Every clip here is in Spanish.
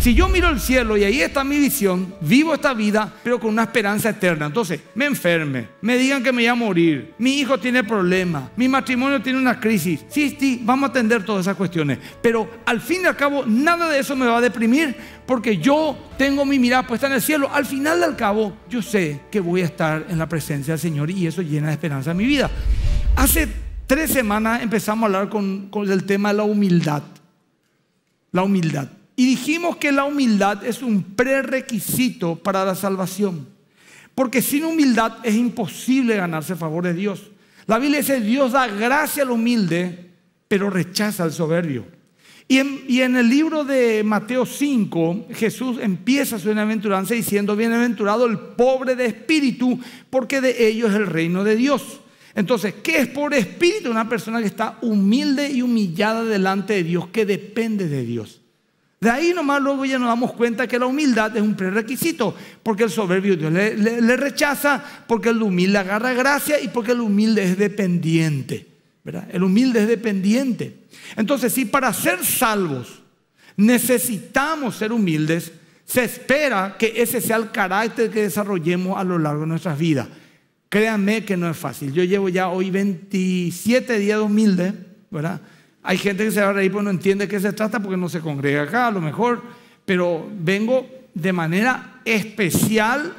Si yo miro el cielo y ahí está mi visión, vivo esta vida, pero con una esperanza eterna. Entonces, me enferme, me digan que me voy a morir, mi hijo tiene problemas, mi matrimonio tiene una crisis. Sí, sí, vamos a atender todas esas cuestiones. Pero al fin y al cabo, nada de eso me va a deprimir porque yo tengo mi mirada puesta en el cielo. Al final al cabo, yo sé que voy a estar en la presencia del Señor y eso llena de esperanza mi vida. Hace tres semanas empezamos a hablar con el tema de la humildad. La humildad. Y dijimos que la humildad es un prerequisito para la salvación. Porque sin humildad es imposible ganarse favor de Dios. La Biblia dice, Dios da gracia al humilde, pero rechaza al soberbio. Y en, el libro de Mateo 5, Jesús empieza su bienaventuranza diciendo, bienaventurado el pobre de espíritu, porque de ellos es el reino de Dios. Entonces, ¿qué es pobre espíritu? Una persona que está humilde y humillada delante de Dios, que depende de Dios. De ahí nomás luego ya nos damos cuenta que la humildad es un prerequisito, porque el soberbio Dios le, rechaza, porque el humilde agarra gracia y porque el humilde es dependiente. ¿verdad? El humilde es dependiente. Entonces, si para ser salvos necesitamos ser humildes, se espera que ese sea el carácter que desarrollemos a lo largo de nuestras vidas. Créanme que no es fácil. Yo llevo ya hoy 27 días de humilde, ¿verdad? Hay gente que se va a reír, pero pues, no entiende de qué se trata porque no se congrega acá, a lo mejor. Pero vengo de manera especial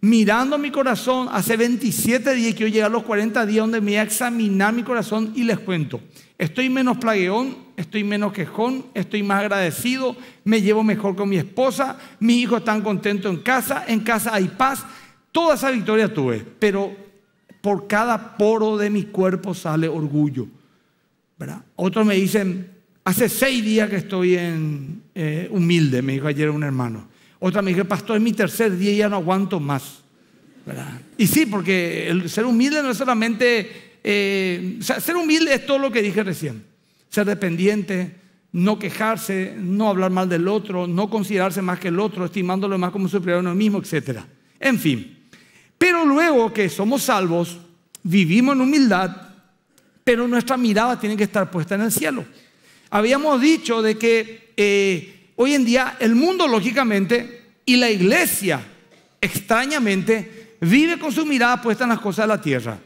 mirando mi corazón. Hace 27 días que yo llegué a los 40 días donde me voy a examinar mi corazón y les cuento. Estoy menos plagueón, estoy menos quejón, estoy más agradecido, me llevo mejor con mi esposa, mis hijos están contentos en casa, en casa hay paz. Toda esa victoria tuve, pero por cada poro de mi cuerpo sale orgullo otros me dicen, hace seis días que estoy en eh, humilde, me dijo ayer un hermano. Otra me dijo, pastor, es mi tercer día y ya no aguanto más. Y sí, porque ser humilde no es solamente, eh, ser humilde es todo lo que dije recién. Ser dependiente, no quejarse, no hablar mal del otro, no considerarse más que el otro, estimándolo más como superior a uno mismo, etc. En fin. Pero luego que somos salvos, vivimos en humildad, pero nuestra mirada tiene que estar puesta en el cielo. Habíamos dicho de que eh, hoy en día el mundo, lógicamente, y la iglesia, extrañamente, vive con su mirada puesta en las cosas de la tierra.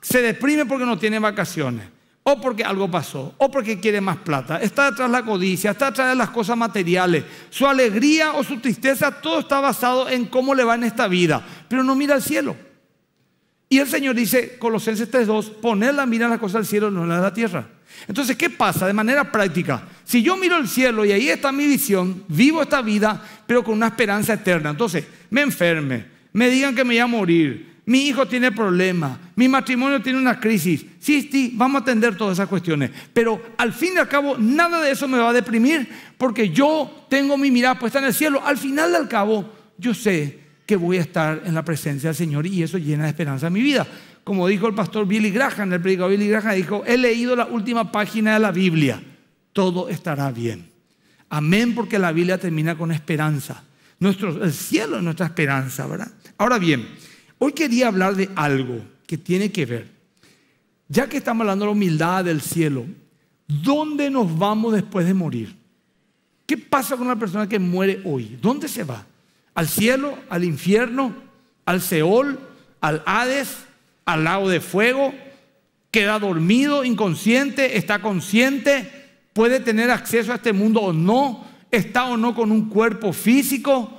Se deprime porque no tiene vacaciones, o porque algo pasó, o porque quiere más plata. Está detrás la codicia, está detrás de las cosas materiales. Su alegría o su tristeza, todo está basado en cómo le va en esta vida, pero no mira al cielo. Y el Señor dice, Colosenses 3.2, poner la mira en las cosas del cielo, no en la de la tierra. Entonces, ¿qué pasa de manera práctica? Si yo miro el cielo y ahí está mi visión, vivo esta vida, pero con una esperanza eterna. Entonces, me enferme, me digan que me voy a morir, mi hijo tiene problemas, mi matrimonio tiene una crisis. Sí, sí, vamos a atender todas esas cuestiones. Pero al fin y al cabo, nada de eso me va a deprimir porque yo tengo mi mirada puesta en el cielo. Al final al cabo, yo sé que voy a estar en la presencia del Señor y eso llena de esperanza mi vida. Como dijo el pastor Billy Graham, el predicador Billy Graham dijo, he leído la última página de la Biblia, todo estará bien. Amén, porque la Biblia termina con esperanza. Nuestro, el cielo es nuestra esperanza, ¿verdad? Ahora bien, hoy quería hablar de algo que tiene que ver, ya que estamos hablando de la humildad del cielo, ¿dónde nos vamos después de morir? ¿Qué pasa con una persona que muere hoy? ¿Dónde se va? al cielo, al infierno, al Seol, al Hades, al lago de fuego, queda dormido, inconsciente, está consciente, puede tener acceso a este mundo o no, está o no con un cuerpo físico,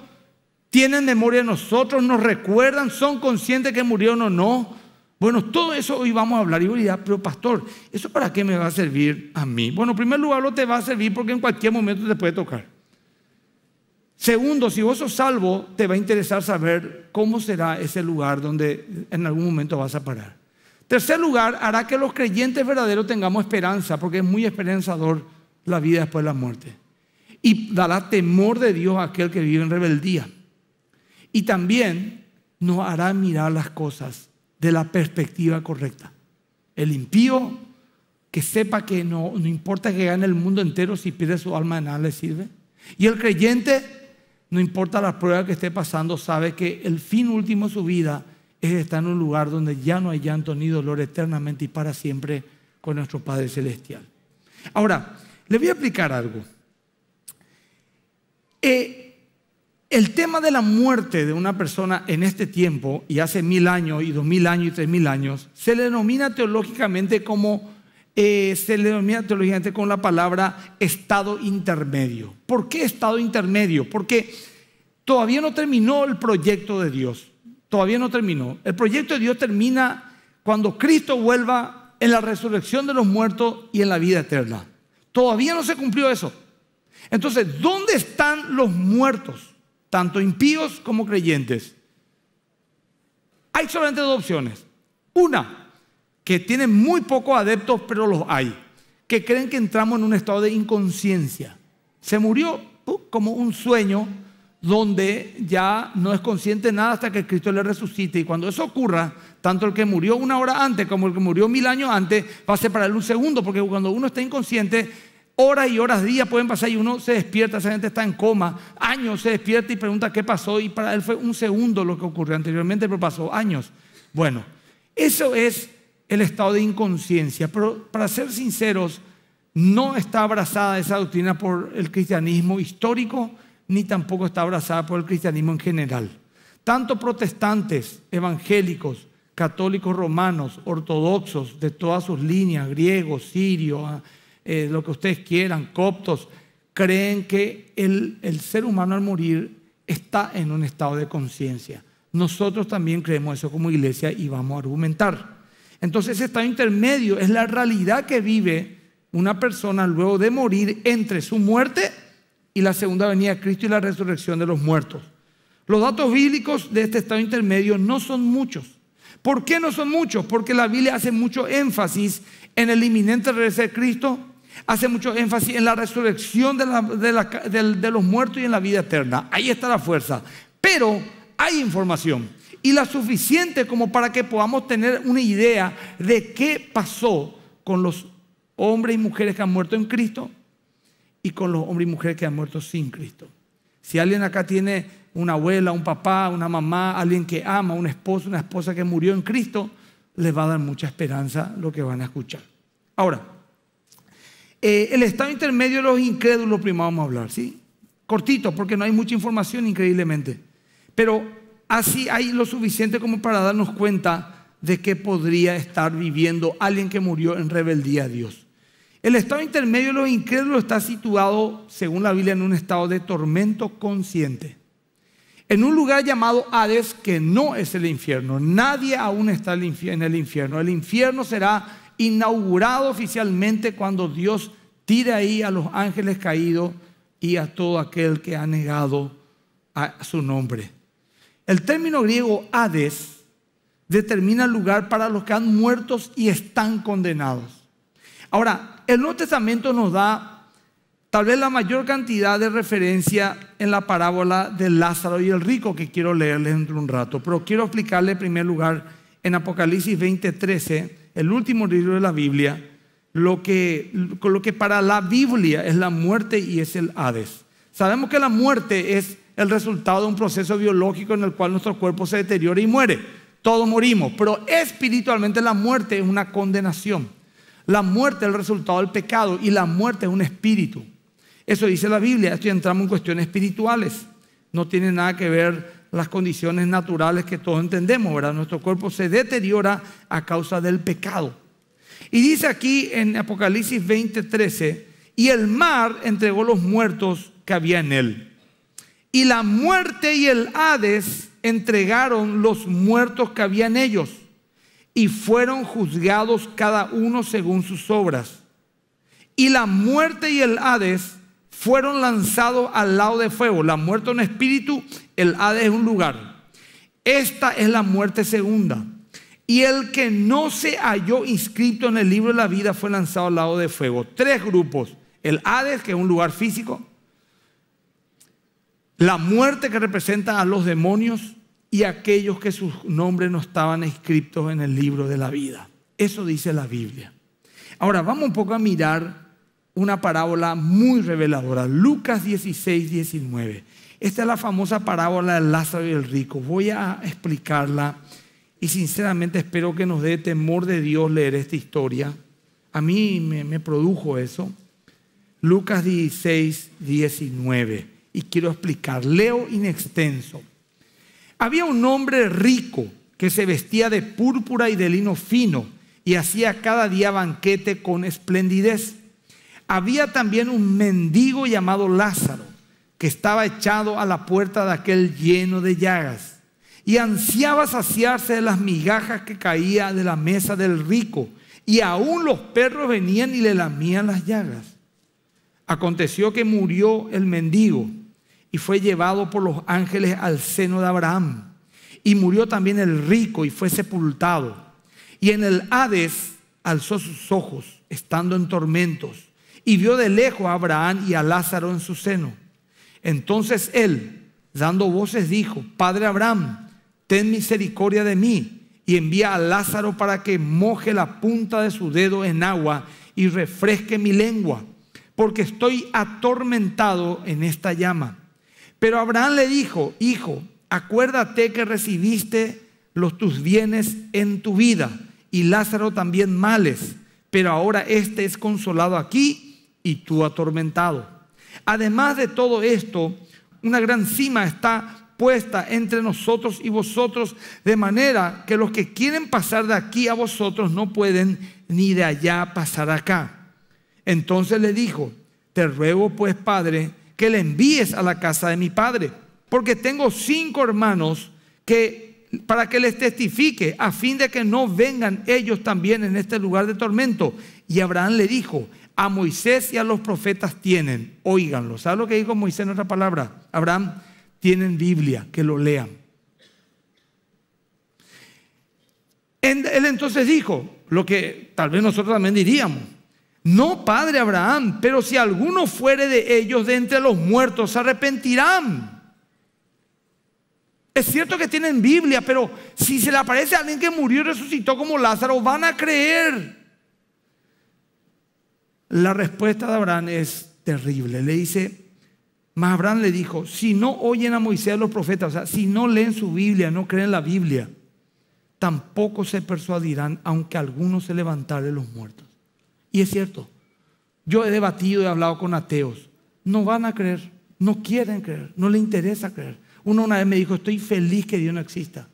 tienen memoria de nosotros, nos recuerdan, son conscientes que murieron o no. Bueno, todo eso hoy vamos a hablar. Y voy pero pastor, ¿eso para qué me va a servir a mí? Bueno, en primer lugar, lo te va a servir porque en cualquier momento te puede tocar. Segundo, si vos sos salvo, te va a interesar saber cómo será ese lugar donde en algún momento vas a parar. Tercer lugar, hará que los creyentes verdaderos tengamos esperanza, porque es muy esperanzador la vida después de la muerte. Y dará temor de Dios a aquel que vive en rebeldía. Y también nos hará mirar las cosas de la perspectiva correcta. El impío que sepa que no, importa que gane el mundo entero, si pierde su alma nada le sirve. Y el creyente no importa las pruebas que esté pasando, sabe que el fin último de su vida es estar en un lugar donde ya no hay llanto ni dolor eternamente y para siempre con nuestro Padre Celestial. Ahora, le voy a explicar algo. Eh, el tema de la muerte de una persona en este tiempo, y hace mil años, y dos mil años, y tres mil años, se le denomina teológicamente como eh, se le denomina teológicamente con la palabra estado intermedio. ¿Por qué estado intermedio? Porque todavía no terminó el proyecto de Dios. Todavía no terminó. El proyecto de Dios termina cuando Cristo vuelva en la resurrección de los muertos y en la vida eterna. Todavía no se cumplió eso. Entonces, ¿dónde están los muertos? Tanto impíos como creyentes. Hay solamente dos opciones. Una, que tienen muy pocos adeptos, pero los hay, que creen que entramos en un estado de inconsciencia. Se murió como un sueño donde ya no es consciente nada hasta que Cristo le resucite. Y cuando eso ocurra, tanto el que murió una hora antes como el que murió mil años antes, pase para él un segundo, porque cuando uno está inconsciente, horas y horas, días pueden pasar y uno se despierta, esa gente está en coma, años se despierta y pregunta qué pasó y para él fue un segundo lo que ocurrió anteriormente, pero pasó años. Bueno, eso es el estado de inconsciencia. Pero para ser sinceros, no está abrazada esa doctrina por el cristianismo histórico, ni tampoco está abrazada por el cristianismo en general. Tanto protestantes, evangélicos, católicos romanos, ortodoxos de todas sus líneas, griegos, sirios, ah, eh, lo que ustedes quieran, coptos, creen que el, el ser humano al morir está en un estado de conciencia. Nosotros también creemos eso como iglesia y vamos a argumentar. Entonces ese estado intermedio es la realidad que vive una persona luego de morir entre su muerte y la segunda venida de Cristo y la resurrección de los muertos. Los datos bíblicos de este estado intermedio no son muchos. ¿Por qué no son muchos? Porque la Biblia hace mucho énfasis en el inminente regreso de Cristo, hace mucho énfasis en la resurrección de, de los muertos y en la vida eterna. Ahí está la fuerza. Pero hay información y la suficiente como para que podamos tener una idea de qué pasó con los hombres y mujeres que han muerto en Cristo y con los hombres y mujeres que han muerto sin Cristo. Si alguien acá tiene una abuela, un papá, una mamá, alguien que ama, un esposo, una esposa que murió en Cristo, les va a dar mucha esperanza lo que van a escuchar. Ahora, eh, el estado intermedio de los incrédulos, primero vamos a hablar, ¿sí? Cortito, porque no hay mucha información, increíblemente. Pero así hay lo suficiente como para darnos cuenta de que podría estar viviendo alguien que murió en rebeldía a Dios. El estado intermedio de los incrédulos está situado, según la Biblia, en un estado de tormento consciente. En un lugar llamado Hades, que no es el infierno. Nadie aún está en el infierno. El infierno será inaugurado oficialmente cuando Dios tire ahí a los ángeles caídos y a todo aquel que ha negado a su nombre. El término griego Hades determina el lugar para los que han muerto y están condenados. Ahora, el Nuevo Testamento nos da tal vez la mayor cantidad de referencia en la parábola de Lázaro y el rico que quiero leerles dentro de un rato, pero quiero explicarle en primer lugar en Apocalipsis 20:13, el último libro de la Biblia, lo que, lo que para la Biblia es la muerte y es el Hades. Sabemos que la muerte es el resultado de un proceso biológico en el cual nuestro cuerpo se deteriora y muere. Todos morimos, pero espiritualmente la muerte es una condenación. La muerte es el resultado del pecado y la muerte es un espíritu. Eso dice la Biblia, esto entramos en cuestiones espirituales. No tiene nada que ver las condiciones naturales que todos entendemos, ¿verdad? Nuestro cuerpo se deteriora a causa del pecado. Y dice aquí en Apocalipsis 20:13, y el mar entregó los muertos que había en él. Y la muerte y el Hades entregaron los muertos que habían ellos y fueron juzgados cada uno según sus obras. Y la muerte y el Hades fueron lanzados al lado de fuego. La muerte en espíritu, el Hades es un lugar. Esta es la muerte segunda. Y el que no se halló inscrito en el libro de la vida fue lanzado al lado de fuego. Tres grupos. El Hades, que es un lugar físico la muerte que representa a los demonios y a aquellos que sus nombres no estaban escritos en el libro de la vida. Eso dice la Biblia. Ahora vamos un poco a mirar una parábola muy reveladora, Lucas 16, 19. Esta es la famosa parábola de Lázaro y el rico. Voy a explicarla y sinceramente espero que nos dé temor de Dios leer esta historia. A mí me, me produjo eso. Lucas 16, 19 y quiero explicar. Leo in extenso. Había un hombre rico que se vestía de púrpura y de lino fino y hacía cada día banquete con esplendidez. Había también un mendigo llamado Lázaro que estaba echado a la puerta de aquel lleno de llagas y ansiaba saciarse de las migajas que caía de la mesa del rico y aún los perros venían y le lamían las llagas. Aconteció que murió el mendigo y fue llevado por los ángeles al seno de Abraham. Y murió también el rico y fue sepultado. Y en el Hades alzó sus ojos, estando en tormentos, y vio de lejos a Abraham y a Lázaro en su seno. Entonces él, dando voces, dijo, Padre Abraham, ten misericordia de mí, y envía a Lázaro para que moje la punta de su dedo en agua y refresque mi lengua, porque estoy atormentado en esta llama. Pero Abraham le dijo, hijo, acuérdate que recibiste los tus bienes en tu vida y Lázaro también males, pero ahora éste es consolado aquí y tú atormentado. Además de todo esto, una gran cima está puesta entre nosotros y vosotros, de manera que los que quieren pasar de aquí a vosotros no pueden ni de allá pasar acá. Entonces le dijo, te ruego pues, Padre, que le envíes a la casa de mi padre, porque tengo cinco hermanos que para que les testifique, a fin de que no vengan ellos también en este lugar de tormento. Y Abraham le dijo, a Moisés y a los profetas tienen, oíganlo. saben lo que dijo Moisés en otra palabra? Abraham, tienen Biblia, que lo lean. Él entonces dijo, lo que tal vez nosotros también diríamos, no, padre Abraham, pero si alguno fuere de ellos de entre los muertos, se arrepentirán. Es cierto que tienen Biblia, pero si se le aparece a alguien que murió y resucitó como Lázaro, van a creer. La respuesta de Abraham es terrible. Le dice, mas Abraham le dijo, si no oyen a Moisés a los profetas, o sea, si no leen su Biblia, no creen la Biblia, tampoco se persuadirán aunque alguno se levantare de los muertos. Y es cierto, yo he debatido, y he hablado con ateos. No van a creer, no quieren creer, no les interesa creer. Uno una vez me dijo, estoy feliz que Dios no exista.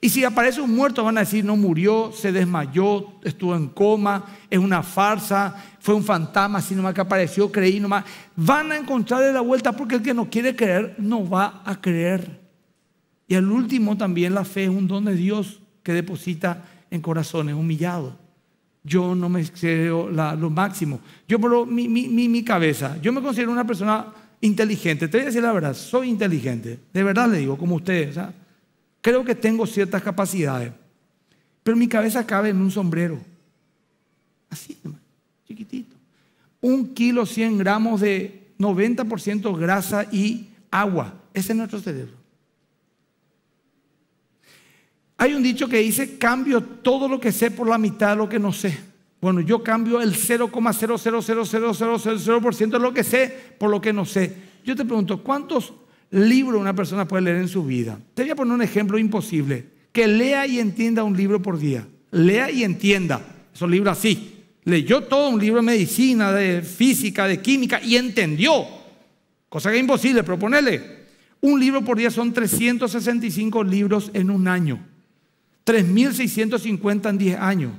Y si aparece un muerto van a decir, no murió, se desmayó, estuvo en coma, es una farsa, fue un fantasma, así nomás que apareció, creí nomás. Van a encontrarle la vuelta porque el que no quiere creer no va a creer. Y al último también la fe es un don de Dios que deposita en corazones humillados. Yo no me excedo lo máximo. Yo por mi, mi, mi, cabeza, yo me considero una persona inteligente. Te voy a decir la verdad, soy inteligente. De verdad le digo, como ustedes. Creo que tengo ciertas capacidades. Pero mi cabeza cabe en un sombrero. Así, chiquitito. Un kilo, 100 gramos de 90% grasa y agua. Ese es nuestro cerebro. Hay un dicho que dice, cambio todo lo que sé por la mitad de lo que no sé. Bueno, yo cambio el 0,0000000% de lo que sé por lo que no sé. Yo te pregunto, ¿cuántos libros una persona puede leer en su vida? Te voy a poner un ejemplo imposible. Que lea y entienda un libro por día. Lea y entienda. Esos libros así. Leyó todo un libro de medicina, de física, de química y entendió. Cosa que es imposible, proponerle Un libro por día son 365 libros en un año. 3.650 en 10 años.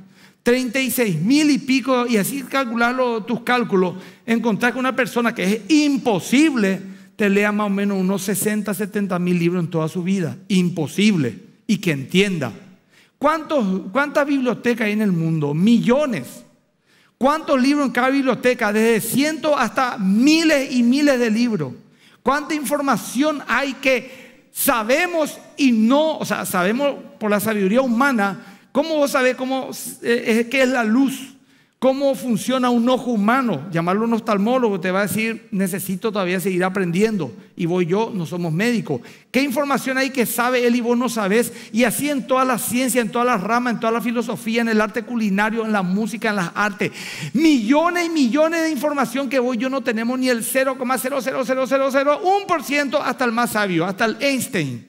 36 mil y pico, y así calcularlo tus cálculos, encontrar con una persona que es imposible te lea más o menos unos 60, 70 mil libros en toda su vida. Imposible. Y que entienda. ¿Cuántas bibliotecas hay en el mundo? Millones. ¿Cuántos libros en cada biblioteca? Desde cientos hasta miles y miles de libros. ¿Cuánta información hay que sabemos y no, o sea, sabemos por la sabiduría humana, ¿cómo vos sabés cómo eh, es la luz? ¿Cómo funciona un ojo humano? Llamarlo un oftalmólogo te va a decir, necesito todavía seguir aprendiendo. Y voy yo, no somos médicos. ¿Qué información hay que sabe él y vos no sabes? Y así en toda la ciencia, en todas las ramas, en toda la filosofía, en el arte culinario, en la música, en las artes. Millones y millones de información que vos y yo no tenemos ni el 0,00001% hasta el más sabio, hasta el Einstein.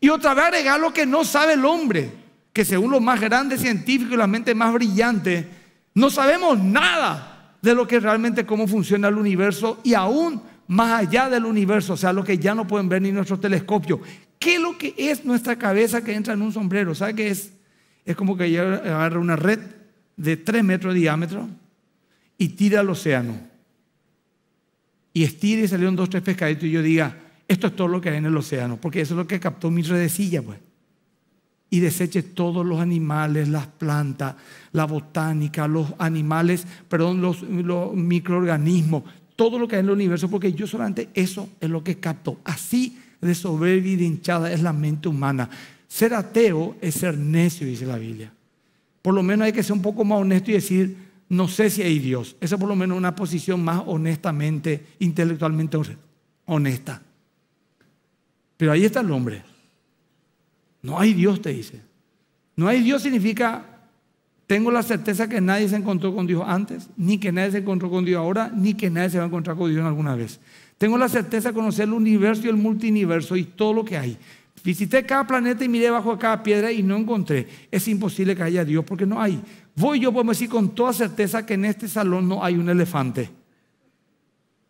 Y otra vez regalo que no sabe el hombre que según los más grandes científicos y la mente más brillante, no sabemos nada de lo que realmente cómo funciona el universo y aún más allá del universo, o sea, lo que ya no pueden ver ni nuestros telescopios. ¿Qué es lo que es nuestra cabeza que entra en un sombrero? ¿Sabe qué es? Es como que agarra una red de 3 metros de diámetro y tira al océano. Y estira y salieron dos, tres pescaditos y yo diga, esto es todo lo que hay en el océano, porque eso es lo que captó mi redecilla, pues y deseche todos los animales, las plantas, la botánica, los animales, perdón, los, microorganismos, todo lo que hay en el universo, porque yo solamente eso es lo que capto. Así de soberbia hinchada es la mente humana. Ser ateo es ser necio, dice la Biblia. Por lo menos hay que ser un poco más honesto y decir, no sé si hay Dios. Esa por lo menos una posición más honestamente, intelectualmente honesta. Pero ahí está el hombre. No hay Dios, te dice. No hay Dios significa tengo la certeza que nadie se encontró con Dios antes, ni que nadie se encontró con Dios ahora, ni que nadie se va a encontrar con Dios alguna vez. Tengo la certeza de conocer el universo y el multiverso y todo lo que hay. Visité cada planeta y miré bajo cada piedra y no encontré. Es imposible que haya Dios porque no hay. Voy yo, podemos decir con toda certeza que en este salón no hay un elefante.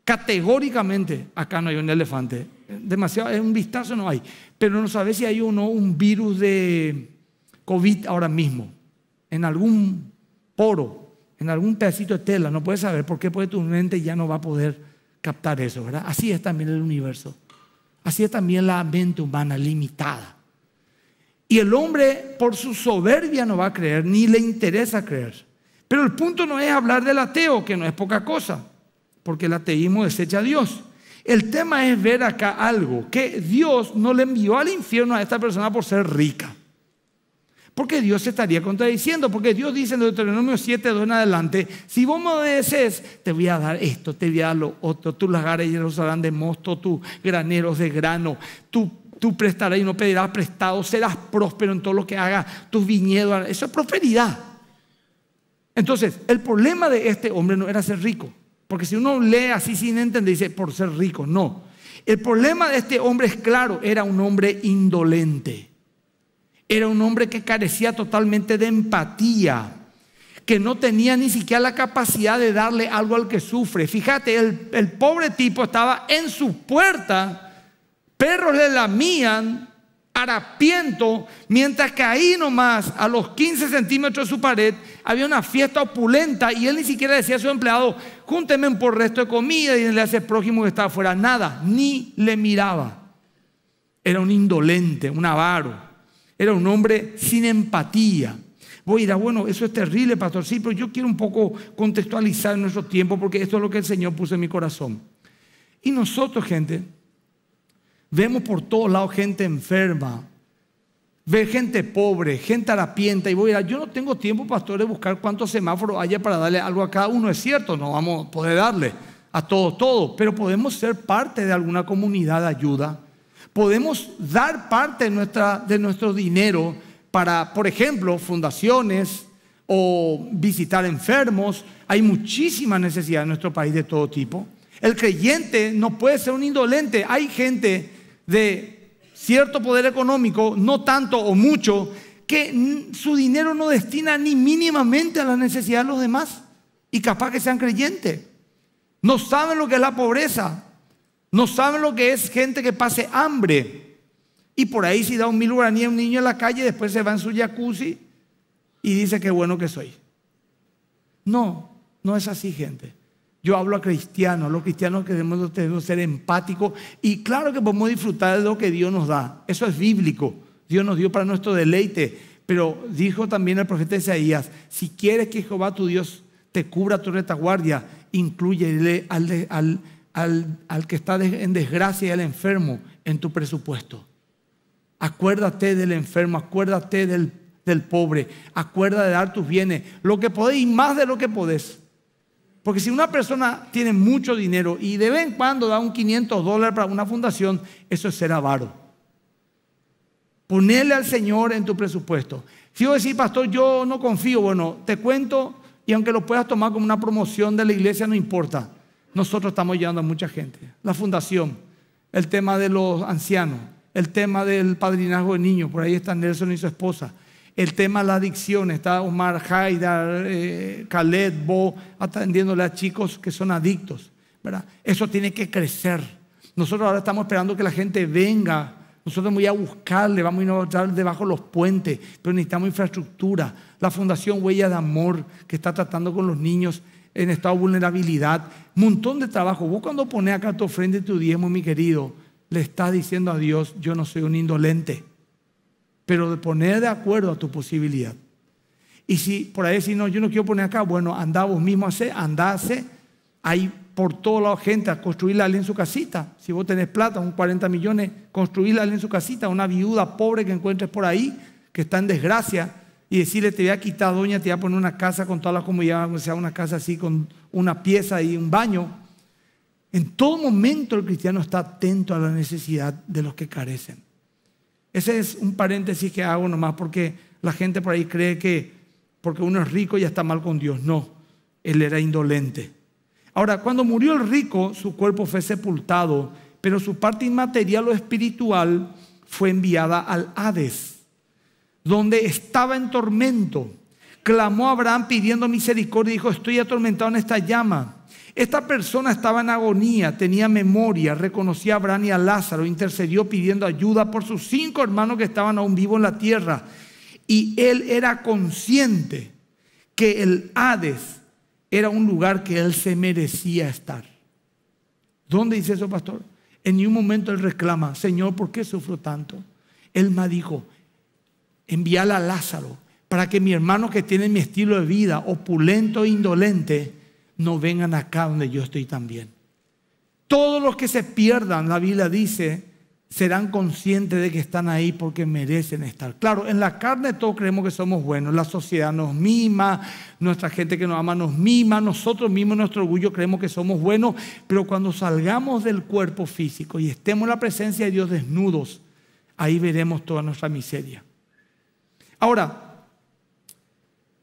Categóricamente, acá no hay un elefante. Demasiado, es un vistazo no hay pero no sabes si hay no un virus de COVID ahora mismo, en algún poro, en algún pedacito de tela, no puedes saber por qué tu mente ya no va a poder captar eso, ¿verdad? Así es también el universo, así es también la mente humana limitada. Y el hombre por su soberbia no va a creer, ni le interesa creer. Pero el punto no es hablar del ateo, que no es poca cosa, porque el ateísmo desecha a Dios. El tema es ver acá algo, que Dios no le envió al infierno a esta persona por ser rica. Porque Dios se estaría contradiciendo, porque Dios dice en Deuteronomio 7, 2 en adelante, si vos me obedeces, te voy a dar esto, te voy a dar lo otro, tus lagares harán de mosto, tus graneros de grano, tú tú prestarás y no pedirás prestado, serás próspero en todo lo que hagas, tus viñedos, eso es prosperidad. Entonces, el problema de este hombre no era ser rico, porque si uno lee así sin entender, dice por ser rico. No. El problema de este hombre es claro, era un hombre indolente. Era un hombre que carecía totalmente de empatía, que no tenía ni siquiera la capacidad de darle algo al que sufre. Fíjate, el, pobre tipo estaba en su puerta, perros le lamían, arapiento, mientras que ahí nomás, a los 15 centímetros de su pared, había una fiesta opulenta y él ni siquiera decía a su empleado, júnteme por resto de comida y le hace prójimo que estaba afuera. Nada, ni le miraba. Era un indolente, un avaro. Era un hombre sin empatía. Voy a ir a, bueno, eso es terrible, pastor. Sí, pero yo quiero un poco contextualizar nuestro tiempo porque esto es lo que el Señor puso en mi corazón. Y nosotros, gente, Vemos por todos lados gente enferma, ve gente pobre, gente harapienta, y voy a ir, yo no tengo tiempo, pastor, de buscar cuántos semáforos haya para darle algo a cada uno. Es cierto, no vamos a poder darle a todos, todos, pero podemos ser parte de alguna comunidad de ayuda. Podemos dar parte de, nuestra, de nuestro dinero para, por ejemplo, fundaciones o visitar enfermos. Hay muchísima necesidad en nuestro país de todo tipo. El creyente no puede ser un indolente. Hay gente de cierto poder económico, no tanto o mucho, que su dinero no destina ni mínimamente a la necesidad de los demás y capaz que sean creyentes. No saben lo que es la pobreza, no saben lo que es gente que pase hambre. Y por ahí si da un mil a un niño en la calle, después se va en su jacuzzi y dice qué bueno que soy. No, no es así, gente. Yo hablo a cristianos, los cristianos que debemos, ser empáticos y claro que podemos disfrutar de lo que Dios nos da. Eso es bíblico. Dios nos dio para nuestro deleite. Pero dijo también el profeta Isaías, si quieres que Jehová tu Dios te cubra tu retaguardia, incluyele al, al, que está en desgracia y al enfermo en tu presupuesto. Acuérdate del enfermo, acuérdate del, del pobre, acuérdate de dar tus bienes, lo que podés y más de lo que podés. Porque si una persona tiene mucho dinero y de vez en cuando da un 500 dólares para una fundación, eso es ser avaro. Ponerle al Señor en tu presupuesto. Si yo decís, pastor, yo no confío, bueno, te cuento y aunque lo puedas tomar como una promoción de la iglesia, no importa. Nosotros estamos ayudando a mucha gente. La fundación, el tema de los ancianos, el tema del padrinazgo de niños, por ahí está Nelson y su esposa el tema de la adicción, está Omar Haidar, eh, Khaled Bo, atendiéndole a chicos que son adictos. ¿verdad? Eso tiene que crecer. Nosotros ahora estamos esperando que la gente venga. Nosotros vamos a buscarle, vamos a innovar debajo de los puentes, pero necesitamos infraestructura. La Fundación Huella de Amor, que está tratando con los niños en estado de vulnerabilidad. Montón de trabajo. Vos cuando pones acá tu frente y tu diezmo, mi querido, le estás diciendo a Dios, yo no soy un indolente pero de poner de acuerdo a tu posibilidad. Y si por ahí decís, no, yo no quiero poner acá, bueno, andá vos mismo a hacer, andá a hacer. Hay por todo la gente a construirle a alguien su casita. Si vos tenés plata, un 40 millones, construirla a alguien su casita, una viuda pobre que encuentres por ahí, que está en desgracia, y decirle, te voy a quitar, doña, te voy a poner una casa con todas las comodidades, o sea, una casa así con una pieza y un baño. En todo momento el cristiano está atento a la necesidad de los que carecen. Ese es un paréntesis que hago nomás porque la gente por ahí cree que porque uno es rico ya está mal con Dios. No, él era indolente. Ahora, cuando murió el rico, su cuerpo fue sepultado, pero su parte inmaterial o espiritual fue enviada al Hades, donde estaba en tormento. Clamó a Abraham pidiendo misericordia y dijo, estoy atormentado en esta llama. Esta persona estaba en agonía, tenía memoria, reconocía a Abraham y a Lázaro, intercedió pidiendo ayuda por sus cinco hermanos que estaban aún vivos en la tierra. Y él era consciente que el Hades era un lugar que él se merecía estar. ¿Dónde dice eso, pastor? En ningún momento él reclama, Señor, ¿por qué sufro tanto? Él me dijo, envíala a Lázaro para que mi hermano que tiene mi estilo de vida, opulento e indolente, no vengan acá donde yo estoy también. Todos los que se pierdan, la Biblia dice, serán conscientes de que están ahí porque merecen estar. Claro, en la carne todos creemos que somos buenos, la sociedad nos mima, nuestra gente que nos ama nos mima, nosotros mismos, nuestro orgullo creemos que somos buenos, pero cuando salgamos del cuerpo físico y estemos en la presencia de Dios desnudos, ahí veremos toda nuestra miseria. Ahora,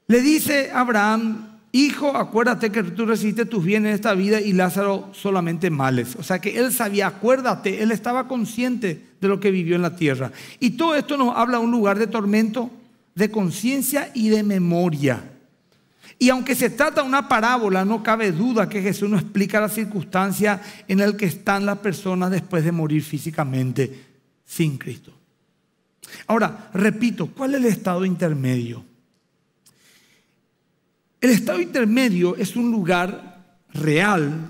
le dice Abraham hijo, acuérdate que tú recibiste tus bienes en esta vida y Lázaro solamente males. O sea que él sabía, acuérdate, él estaba consciente de lo que vivió en la tierra. Y todo esto nos habla de un lugar de tormento, de conciencia y de memoria. Y aunque se trata de una parábola, no cabe duda que Jesús nos explica la circunstancia en la que están las personas después de morir físicamente sin Cristo. Ahora, repito, ¿cuál es el estado intermedio? El estado intermedio es un lugar real,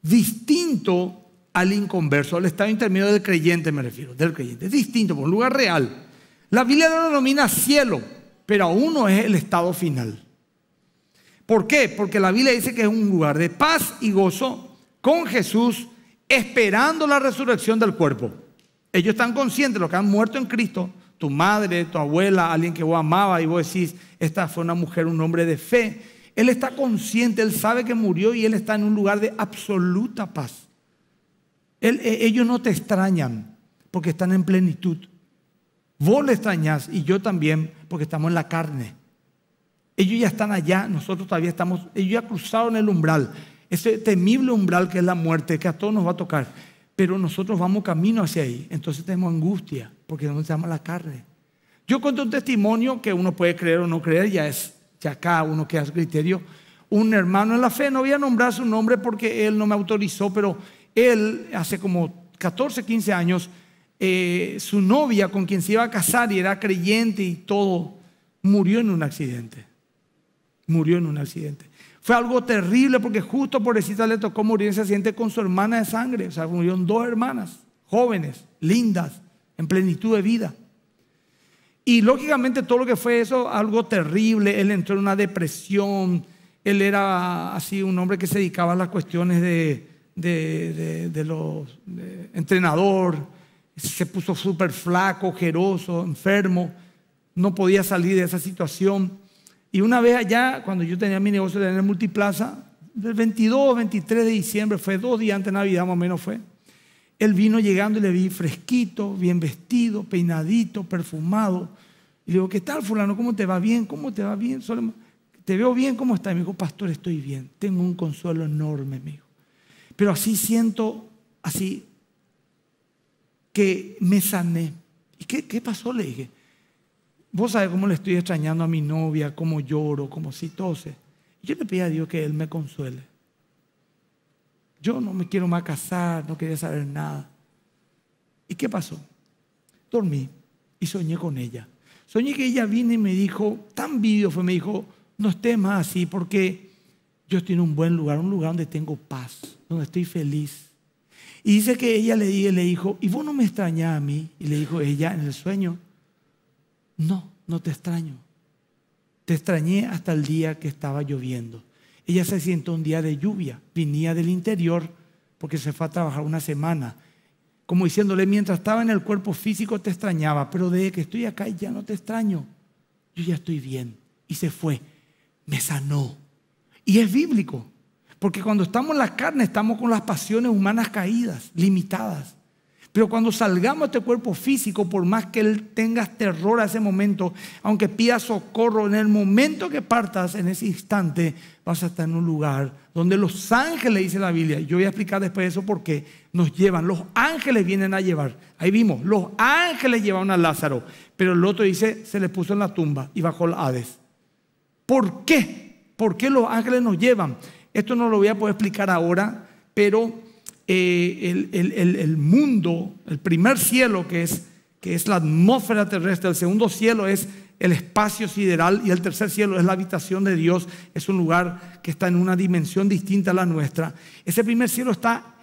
distinto al inconverso, al estado intermedio del creyente me refiero, del creyente, distinto, por un lugar real. La Biblia lo denomina cielo, pero aún no es el estado final. ¿Por qué? Porque la Biblia dice que es un lugar de paz y gozo con Jesús, esperando la resurrección del cuerpo. Ellos están conscientes, de lo que han muerto en Cristo, tu madre, tu abuela, alguien que vos amabas y vos decís, esta fue una mujer, un hombre de fe. Él está consciente, él sabe que murió y él está en un lugar de absoluta paz. E, ellos no te extrañan porque están en plenitud. Vos le extrañás y yo también porque estamos en la carne. Ellos ya están allá, nosotros todavía estamos, ellos ya cruzaron el umbral, ese temible umbral que es la muerte, que a todos nos va a tocar pero nosotros vamos camino hacia ahí. Entonces tenemos angustia, porque no se llama la carne. Yo conté un testimonio que uno puede creer o no creer, ya es, ya acá uno que hace criterio. Un hermano en la fe, no voy a nombrar su nombre porque él no me autorizó, pero él hace como 14, 15 años, eh, su novia con quien se iba a casar y era creyente y todo, murió en un accidente. Murió en un accidente. Fue algo terrible porque justo pobrecita le tocó morir en ese accidente con su hermana de sangre. O sea, murieron dos hermanas, jóvenes, lindas, en plenitud de vida. Y lógicamente todo lo que fue eso, algo terrible. Él entró en una depresión. Él era así un hombre que se dedicaba a las cuestiones de, los entrenador. Se puso súper flaco, ojeroso, enfermo. No podía salir de esa situación. Y una vez allá, cuando yo tenía mi negocio de tener multiplaza, del 22, 23 de diciembre, fue dos días antes de Navidad más o menos fue, él vino llegando y le vi fresquito, bien vestido, peinadito, perfumado. Y le digo, ¿qué tal fulano? ¿Cómo te va bien? ¿Cómo te va bien? ¿Te veo bien? ¿Cómo estás? Y me dijo, pastor, estoy bien. Tengo un consuelo enorme, amigo. Pero así siento, así, que me sané. ¿Y qué, qué pasó? Le dije, Vos sabés cómo le estoy extrañando a mi novia, cómo lloro, cómo si tose. Yo le pido a Dios que Él me consuele. Yo no me quiero más casar, no quería saber nada. ¿Y qué pasó? Dormí y soñé con ella. Soñé que ella vino y me dijo, tan vivo fue, me dijo, no estés más así porque yo estoy en un buen lugar, un lugar donde tengo paz, donde estoy feliz. Y dice que ella le, le dijo, ¿y vos no me extrañás a mí? Y le dijo ella en el sueño, no, no te extraño. Te extrañé hasta el día que estaba lloviendo. Ella se siente un día de lluvia, venía del interior porque se fue a trabajar una semana. Como diciéndole, mientras estaba en el cuerpo físico te extrañaba, pero desde que estoy acá ya no te extraño. Yo ya estoy bien. Y se fue. Me sanó. Y es bíblico. Porque cuando estamos en la carne estamos con las pasiones humanas caídas, limitadas. Pero cuando salgamos de este cuerpo físico, por más que él tengas terror a ese momento, aunque pidas socorro, en el momento que partas, en ese instante, vas a estar en un lugar donde los ángeles, dice la Biblia, yo voy a explicar después eso porque nos llevan, los ángeles vienen a llevar. Ahí vimos, los ángeles llevaron a Lázaro, pero el otro dice, se le puso en la tumba y bajó el Hades. ¿Por qué? ¿Por qué los ángeles nos llevan? Esto no lo voy a poder explicar ahora, pero eh, el, el, mundo, el primer cielo que es, que es la atmósfera terrestre, el segundo cielo es el espacio sideral y el tercer cielo es la habitación de Dios, es un lugar que está en una dimensión distinta a la nuestra. Ese primer cielo está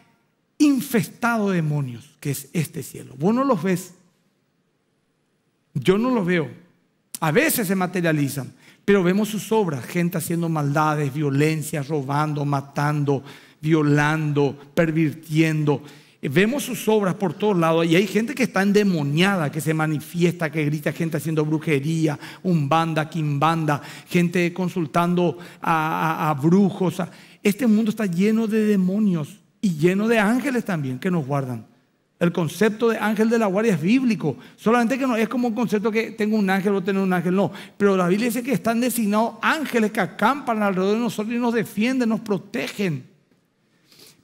infestado de demonios, que es este cielo. Vos no los ves, yo no los veo. A veces se materializan, pero vemos sus obras, gente haciendo maldades, violencia robando, matando, violando, pervirtiendo. Vemos sus obras por todos lados y hay gente que está endemoniada, que se manifiesta, que grita, gente haciendo brujería, Un umbanda, quimbanda, gente consultando a, a brujos. Este mundo está lleno de demonios y lleno de ángeles también que nos guardan. El concepto de ángel de la guardia es bíblico. Solamente que no es como un concepto que tengo un ángel o tengo un ángel, no. Pero la Biblia dice que están designados ángeles que acampan alrededor de nosotros y nos defienden, nos protegen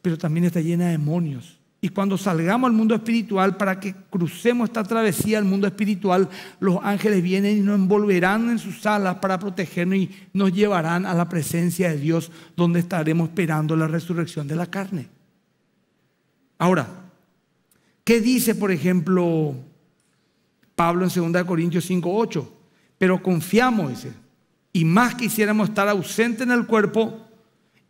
pero también está llena de demonios. Y cuando salgamos al mundo espiritual, para que crucemos esta travesía al mundo espiritual, los ángeles vienen y nos envolverán en sus alas para protegernos y nos llevarán a la presencia de Dios, donde estaremos esperando la resurrección de la carne. Ahora, ¿qué dice, por ejemplo, Pablo en 2 Corintios 5:8? Pero confiamos, dice, y más quisiéramos estar ausentes en el cuerpo,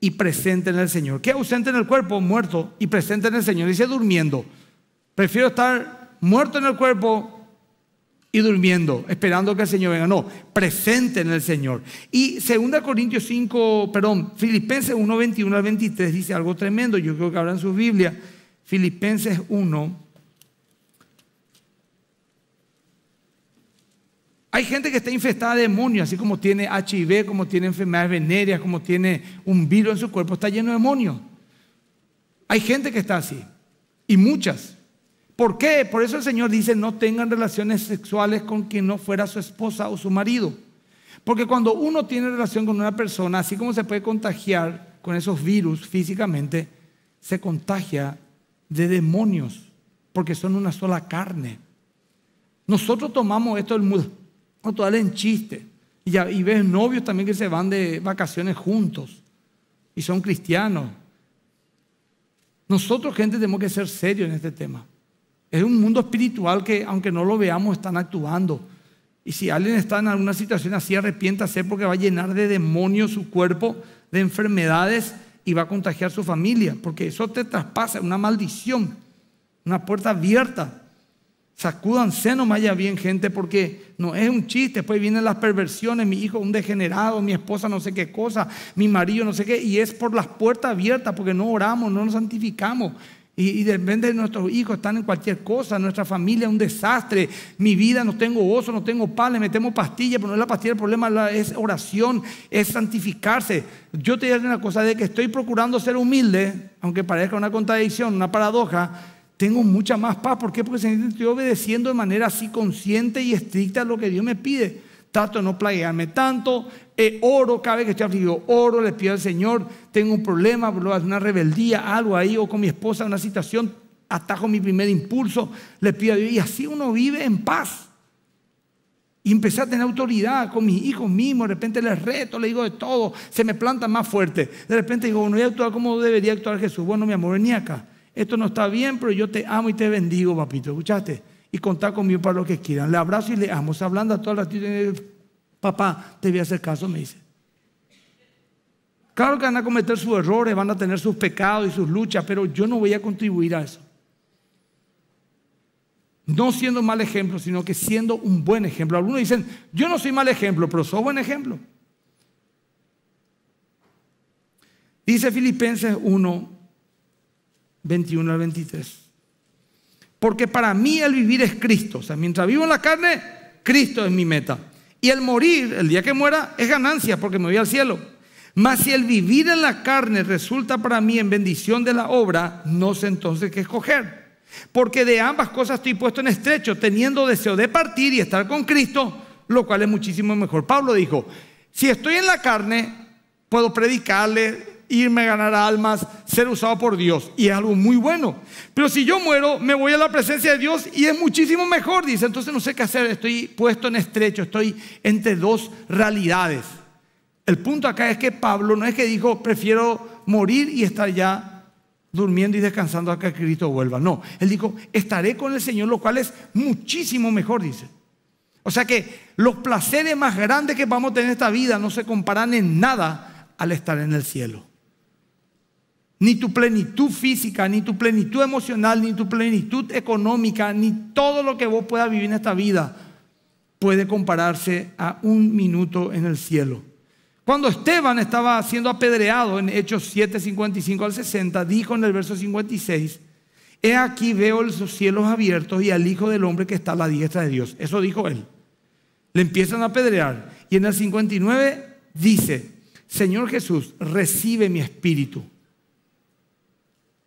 y presente en el Señor. ¿Qué ausente en el cuerpo? Muerto y presente en el Señor. Dice durmiendo. Prefiero estar muerto en el cuerpo y durmiendo, esperando que el Señor venga. No, presente en el Señor. Y 2 Corintios 5, perdón, Filipenses 1, 21 al 23 dice algo tremendo. Yo creo que habrá en su Biblia. Filipenses 1, Hay gente que está infestada de demonios, así como tiene HIV, como tiene enfermedades venéreas, como tiene un virus en su cuerpo, está lleno de demonios. Hay gente que está así, y muchas. ¿Por qué? Por eso el Señor dice, no tengan relaciones sexuales con quien no fuera su esposa o su marido. Porque cuando uno tiene relación con una persona, así como se puede contagiar con esos virus físicamente, se contagia de demonios, porque son una sola carne. Nosotros tomamos esto del mundo no en chiste. Y, ves novios también que se van de vacaciones juntos y son cristianos. Nosotros, gente, tenemos que ser serios en este tema. Es un mundo espiritual que, aunque no lo veamos, están actuando. Y si alguien está en alguna situación así, arrepiéntase porque va a llenar de demonios su cuerpo, de enfermedades y va a contagiar su familia. Porque eso te traspasa, una maldición, una puerta abierta. Sacúdanse no ya bien, gente, porque no es un chiste. Después pues, vienen las perversiones, mi hijo un degenerado, mi esposa no sé qué cosa, mi marido no sé qué, y es por las puertas abiertas, porque no oramos, no nos santificamos. Y, y de repente nuestros hijos están en cualquier cosa, nuestra familia es un desastre, mi vida no tengo oso no tengo pan le metemos pastillas, pero no es la pastilla, el problema es oración, es santificarse. Yo te diré una cosa de que estoy procurando ser humilde, aunque parezca una contradicción, una paradoja, tengo mucha más paz. ¿Por qué? Porque estoy obedeciendo de manera así consciente y estricta lo que Dios me pide. Trato de no plaguearme tanto. Eh, oro cada vez que estoy afligido. Oro, le pido al Señor. Tengo un problema, una rebeldía, algo ahí, o con mi esposa, una situación. Atajo mi primer impulso. Le pido a Dios. Y así uno vive en paz. Y empecé a tener autoridad con mis hijos mismos. De repente les reto, les digo de todo. Se me planta más fuerte. De repente digo, no voy a actuar como debería actuar Jesús. Bueno, mi amor, venía acá esto no está bien, pero yo te amo y te bendigo, papito, ¿escuchaste? Y contá conmigo para lo que quieran. Le abrazo y le amo, hablando a todas las tías, eh, papá, te voy a hacer caso, me dice. Claro que van a cometer sus errores, van a tener sus pecados y sus luchas, pero yo no voy a contribuir a eso. No siendo mal ejemplo, sino que siendo un buen ejemplo. Algunos dicen, yo no soy mal ejemplo, pero soy buen ejemplo. Dice Filipenses 1, 21 al 23. Porque para mí el vivir es Cristo. O sea, mientras vivo en la carne, Cristo es mi meta. Y el morir, el día que muera, es ganancia porque me voy al cielo. Mas si el vivir en la carne resulta para mí en bendición de la obra, no sé entonces qué escoger. Porque de ambas cosas estoy puesto en estrecho, teniendo deseo de partir y estar con Cristo, lo cual es muchísimo mejor. Pablo dijo, si estoy en la carne, puedo predicarle, irme a ganar almas, ser usado por Dios. Y es algo muy bueno. Pero si yo muero, me voy a la presencia de Dios y es muchísimo mejor, dice. Entonces no sé qué hacer, estoy puesto en estrecho, estoy entre dos realidades. El punto acá es que Pablo no es que dijo, prefiero morir y estar ya durmiendo y descansando hasta que Cristo vuelva. No, él dijo, estaré con el Señor, lo cual es muchísimo mejor, dice. O sea que los placeres más grandes que vamos a tener en esta vida no se comparan en nada al estar en el cielo. Ni tu plenitud física, ni tu plenitud emocional, ni tu plenitud económica, ni todo lo que vos puedas vivir en esta vida puede compararse a un minuto en el cielo. Cuando Esteban estaba siendo apedreado en Hechos 7, 55 al 60, dijo en el verso 56, He aquí veo los cielos abiertos y al Hijo del Hombre que está a la diestra de Dios. Eso dijo él. Le empiezan a apedrear. Y en el 59 dice, Señor Jesús, recibe mi espíritu.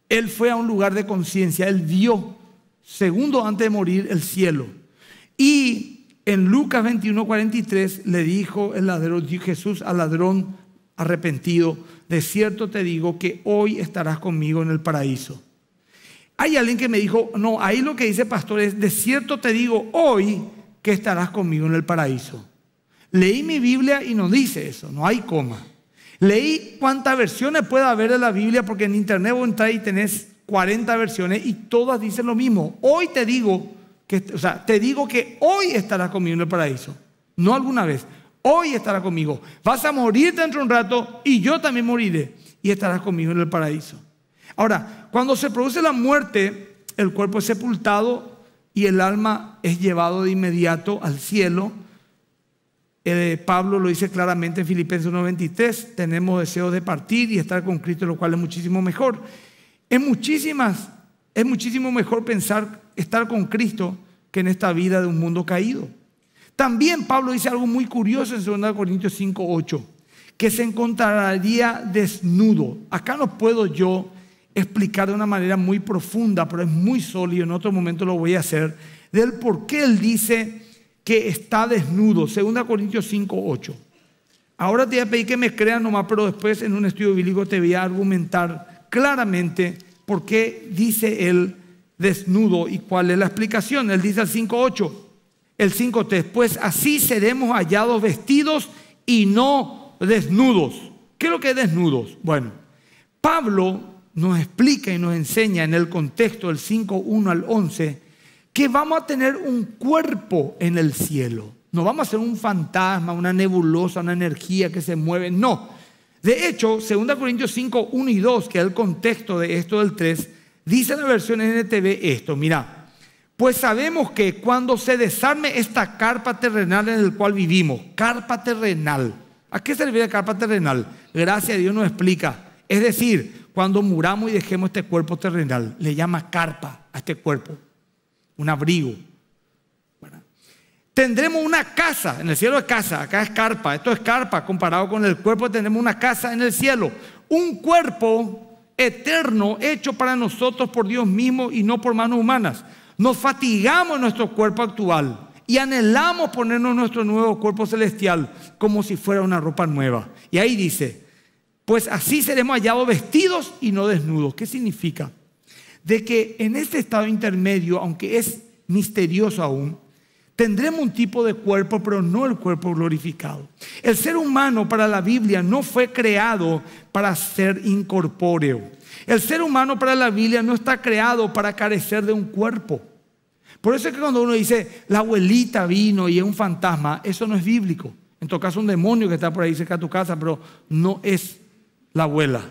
Él fue a un lugar de conciencia, él vio, segundo antes de morir, el cielo. Y en Lucas 21, 43 le dijo el ladrón, Jesús al ladrón arrepentido, de cierto te digo que hoy estarás conmigo en el paraíso. Hay alguien que me dijo, no, ahí lo que dice pastor es, de cierto te digo hoy que estarás conmigo en el paraíso. Leí mi Biblia y nos dice eso, no hay coma. Leí cuántas versiones puede haber de la Biblia, porque en internet vos entras y tenés 40 versiones y todas dicen lo mismo. Hoy te digo que, sea, te digo que hoy estarás conmigo en el paraíso, no alguna vez. Hoy estarás conmigo. Vas a morir dentro de un rato y yo también moriré y estarás conmigo en el paraíso. Ahora, cuando se produce la muerte, el cuerpo es sepultado y el alma es llevado de inmediato al cielo eh, Pablo lo dice claramente en Filipenses 1.23, tenemos deseos de partir y estar con Cristo, lo cual es muchísimo mejor. Es, muchísimas, es muchísimo mejor pensar estar con Cristo que en esta vida de un mundo caído. También Pablo dice algo muy curioso en 2 Corintios 5.8, que se encontraría desnudo. Acá no puedo yo explicar de una manera muy profunda, pero es muy sólido, en otro momento lo voy a hacer, del por qué él dice que está desnudo. 2 Corintios 5, 8. Ahora te voy a pedir que me creas nomás, pero después en un estudio bíblico te voy a argumentar claramente por qué dice él desnudo y cuál es la explicación. Él dice al 5.8, el 5.3, pues así seremos hallados vestidos y no desnudos. ¿Qué es lo que es desnudos? Bueno, Pablo nos explica y nos enseña en el contexto del 5.1 al 11 que vamos a tener un cuerpo en el cielo. No vamos a ser un fantasma, una nebulosa, una energía que se mueve. No. De hecho, 2 Corintios 5, 1 y 2, que es el contexto de esto del 3, dice en la versión NTV esto, mira, pues sabemos que cuando se desarme esta carpa terrenal en el cual vivimos, carpa terrenal, ¿a qué se la carpa terrenal? Gracias a Dios nos explica. Es decir, cuando muramos y dejemos este cuerpo terrenal, le llama carpa a este cuerpo un abrigo. Tendremos una casa, en el cielo es casa, acá es carpa, esto es carpa, comparado con el cuerpo tenemos una casa en el cielo, un cuerpo eterno hecho para nosotros por Dios mismo y no por manos humanas. Nos fatigamos nuestro cuerpo actual y anhelamos ponernos nuestro nuevo cuerpo celestial como si fuera una ropa nueva. Y ahí dice, pues así seremos hallados vestidos y no desnudos. ¿Qué significa? de que en este estado intermedio, aunque es misterioso aún, tendremos un tipo de cuerpo, pero no el cuerpo glorificado. El ser humano para la Biblia no fue creado para ser incorpóreo. El ser humano para la Biblia no está creado para carecer de un cuerpo. Por eso es que cuando uno dice, la abuelita vino y es un fantasma, eso no es bíblico. En todo caso, un demonio que está por ahí cerca de tu casa, pero no es la abuela.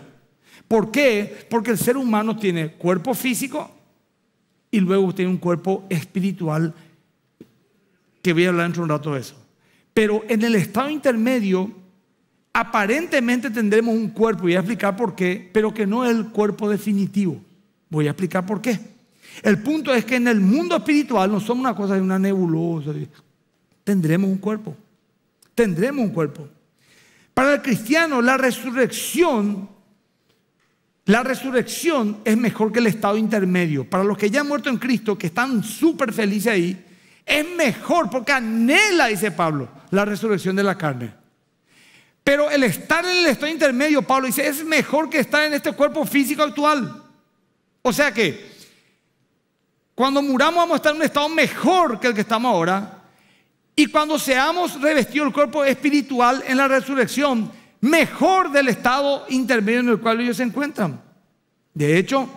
¿Por qué? Porque el ser humano tiene cuerpo físico y luego tiene un cuerpo espiritual, que voy a hablar dentro de un rato de eso. Pero en el estado intermedio, aparentemente tendremos un cuerpo, voy a explicar por qué, pero que no es el cuerpo definitivo. Voy a explicar por qué. El punto es que en el mundo espiritual no somos una cosa de una nebulosa. Tendremos un cuerpo. Tendremos un cuerpo. Para el cristiano, la resurrección la resurrección es mejor que el estado intermedio. Para los que ya han muerto en Cristo, que están súper felices ahí, es mejor porque anhela, dice Pablo, la resurrección de la carne. Pero el estar en el estado intermedio, Pablo dice, es mejor que estar en este cuerpo físico actual. O sea que cuando muramos vamos a estar en un estado mejor que el que estamos ahora. Y cuando seamos revestidos el cuerpo espiritual en la resurrección, mejor del estado intermedio en el cual ellos se encuentran. De hecho,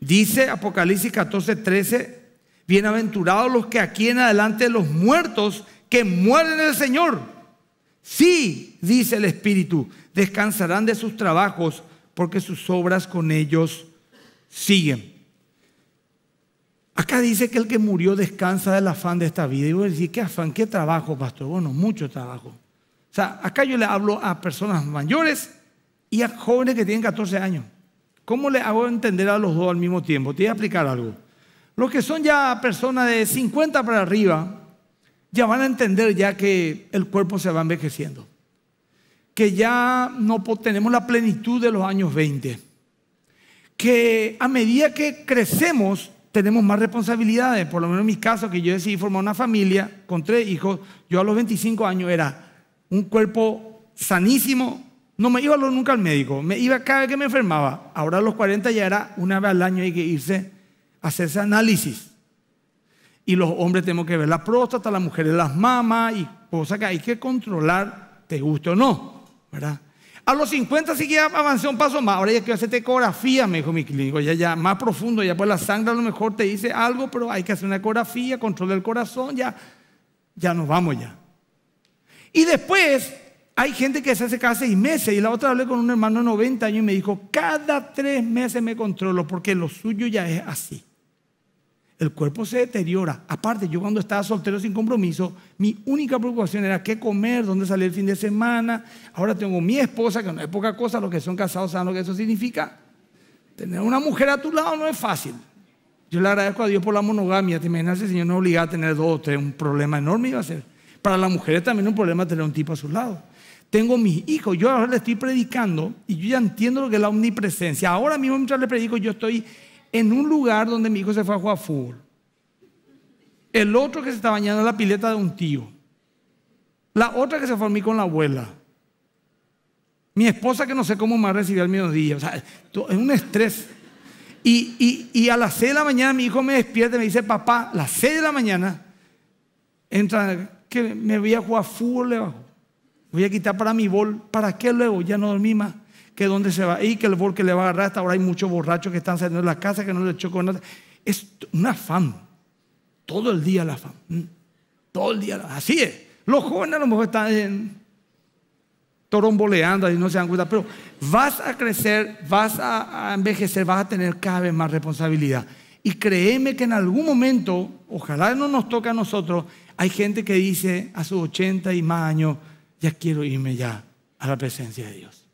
dice Apocalipsis 14, 13, bienaventurados los que aquí en adelante los muertos que mueren en el Señor. Sí, dice el Espíritu, descansarán de sus trabajos porque sus obras con ellos siguen. Acá dice que el que murió descansa del afán de esta vida. Y voy a decir, ¿qué afán? ¿Qué trabajo, pastor? Bueno, mucho trabajo. O sea, acá yo le hablo a personas mayores y a jóvenes que tienen 14 años. ¿Cómo le hago entender a los dos al mismo tiempo? Te voy a explicar algo. Los que son ya personas de 50 para arriba, ya van a entender ya que el cuerpo se va envejeciendo. Que ya no tenemos la plenitud de los años 20. Que a medida que crecemos, tenemos más responsabilidades. Por lo menos en mi caso, que yo decidí formar una familia con tres hijos, yo a los 25 años era un cuerpo sanísimo. No me iba nunca al médico, me iba cada vez que me enfermaba. Ahora a los 40 ya era una vez al año hay que irse a hacerse análisis. Y los hombres tenemos que ver la próstata, las mujeres las mamas y cosas que hay que controlar, te guste o no, ¿verdad? A los 50 sí que avancé un paso más. Ahora ya que hacer ecografía, me dijo mi clínico. Ya, ya, más profundo, ya pues la sangre a lo mejor te dice algo, pero hay que hacer una ecografía, control del corazón, ya, ya nos vamos ya. Y después hay gente que se hace cada seis meses. Y la otra hablé con un hermano de 90 años y me dijo, cada tres meses me controlo porque lo suyo ya es así. El cuerpo se deteriora. Aparte, yo cuando estaba soltero sin compromiso, mi única preocupación era qué comer, dónde salir el fin de semana. Ahora tengo mi esposa, que no es poca cosa, los que son casados saben lo que eso significa. Tener una mujer a tu lado no es fácil. Yo le agradezco a Dios por la monogamia. Te imaginas Señor no obligaba a tener dos o tres, un problema enorme iba a ser. Para mujeres también es también un problema tener un tipo a su lado. Tengo mis hijos, yo ahora le estoy predicando y yo ya entiendo lo que es la omnipresencia. Ahora mismo mientras le predico yo estoy en un lugar donde mi hijo se fue a jugar fútbol. El otro que se está bañando en la pileta de un tío. La otra que se formó con la abuela. Mi esposa que no sé cómo más recibir al mediodía. O sea, es un estrés. Y, a las 6 de la mañana mi hijo me despierta y me dice, papá, a las 6 de la mañana entra que me voy a jugar fútbol, le voy a quitar para mi bol. ¿Para qué luego? Ya no dormí más. ¿Que dónde se va Y ¿Que el bol que le va a agarrar? Hasta ahora hay muchos borrachos que están saliendo de la casa que no le chocó nada. Es un afán. Todo el día la afán. Mm. Todo el día Así es. Los jóvenes a lo mejor están en toromboleando y no se dan cuenta, pero vas a crecer, vas a, envejecer, vas a tener cada vez más responsabilidad. Y créeme que en algún momento, ojalá no nos toque a nosotros, hay gente que dice a sus 80 y más años, ya quiero irme ya a la presencia de Dios.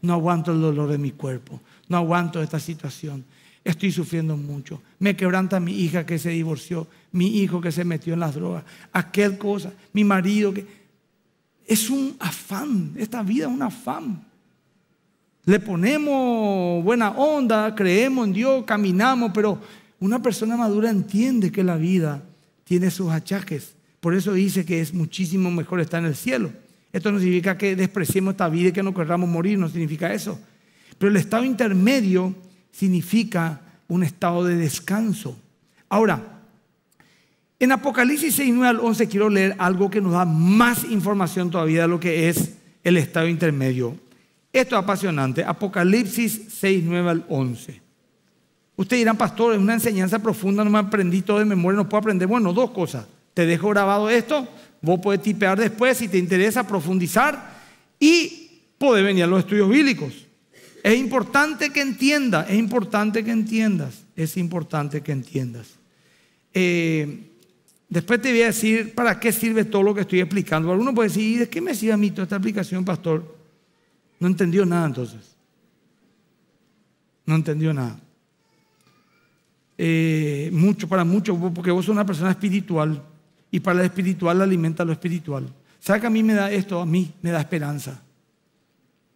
No aguanto el dolor de mi cuerpo, no aguanto esta situación, estoy sufriendo mucho. Me quebranta mi hija que se divorció, mi hijo que se metió en las drogas, aquel cosa, mi marido que... Es un afán, esta vida es un afán. Le ponemos buena onda, creemos en Dios, caminamos, pero una persona madura entiende que la vida tiene sus achaques, por eso dice que es muchísimo mejor estar en el cielo. Esto no significa que despreciemos esta vida y que no querramos morir, no significa eso. Pero el estado intermedio significa un estado de descanso. Ahora, en Apocalipsis 6, 9 al 11 quiero leer algo que nos da más información todavía de lo que es el estado intermedio. Esto es apasionante. Apocalipsis 6, 9 al 11. Ustedes dirán, pastor, es una enseñanza profunda, no me aprendí todo de memoria, no puedo aprender. Bueno, dos cosas. Te dejo grabado esto, vos podés tipear después si te interesa profundizar y podés venir a los estudios bíblicos. Es importante que entiendas, es importante que entiendas, es importante que entiendas. Eh, después te voy a decir para qué sirve todo lo que estoy explicando. Alguno puede decir, ¿de qué me sirve a mí toda esta aplicación, pastor? No entendió nada entonces. No entendió nada. Eh, mucho para mucho, porque vos sos una persona espiritual y para lo espiritual alimenta lo espiritual. ¿Sabe que a mí me da esto? A mí me da esperanza.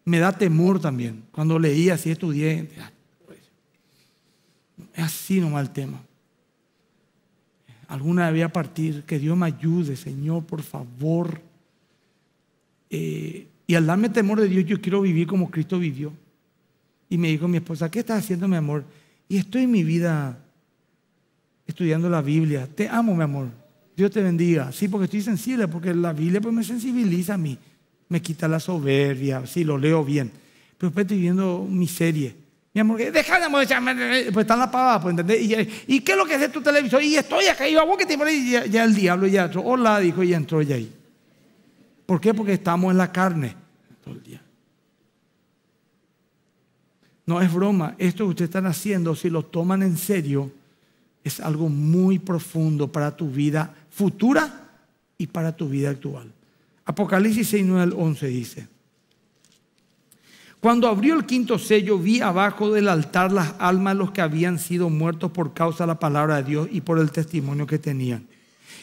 Me da temor también. Cuando leí así, estudié. Pues, es así nomás el tema. Alguna a partir. Que Dios me ayude, Señor, por favor. Eh, y al darme temor de Dios, yo quiero vivir como Cristo vivió. Y me dijo mi esposa, ¿qué estás haciendo, mi amor? Y estoy en mi vida estudiando la Biblia. Te amo, mi amor Dios te bendiga. Sí, porque estoy sensible, porque la Biblia pues, me sensibiliza a mí. Me quita la soberbia, sí, lo leo bien. Pero después pues, estoy viendo mi serie. Mi amor, eh, deja de echarme. Pues están la pavada, pues, ¿entendés? Eh, y, qué es lo que hace tu televisor? Y estoy acá, y a vos que ya, el diablo ya entró. Hola, dijo, y entró ya ahí. ¿Por qué? Porque estamos en la carne todo el día. No es broma, esto que ustedes están haciendo, si lo toman en serio, es algo muy profundo para tu vida futura y para tu vida actual. Apocalipsis 6, 9 11 dice. Cuando abrió el quinto sello, vi abajo del altar las almas de los que habían sido muertos por causa de la palabra de Dios y por el testimonio que tenían.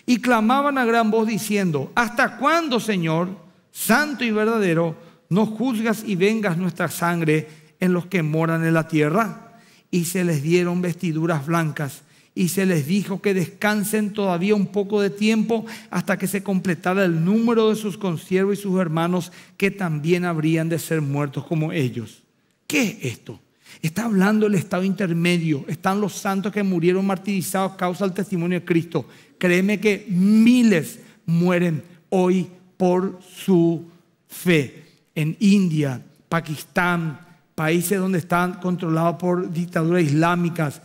Y clamaban a gran voz diciendo, ¿hasta cuándo, Señor, santo y verdadero, nos juzgas y vengas nuestra sangre en los que moran en la tierra? Y se les dieron vestiduras blancas y se les dijo que descansen todavía un poco de tiempo hasta que se completara el número de sus conciervos y sus hermanos que también habrían de ser muertos como ellos. ¿Qué es esto? Está hablando el estado intermedio. Están los santos que murieron martirizados causa del testimonio de Cristo. Créeme que miles mueren hoy por su fe. En India, Pakistán, países donde están controlados por dictaduras islámicas,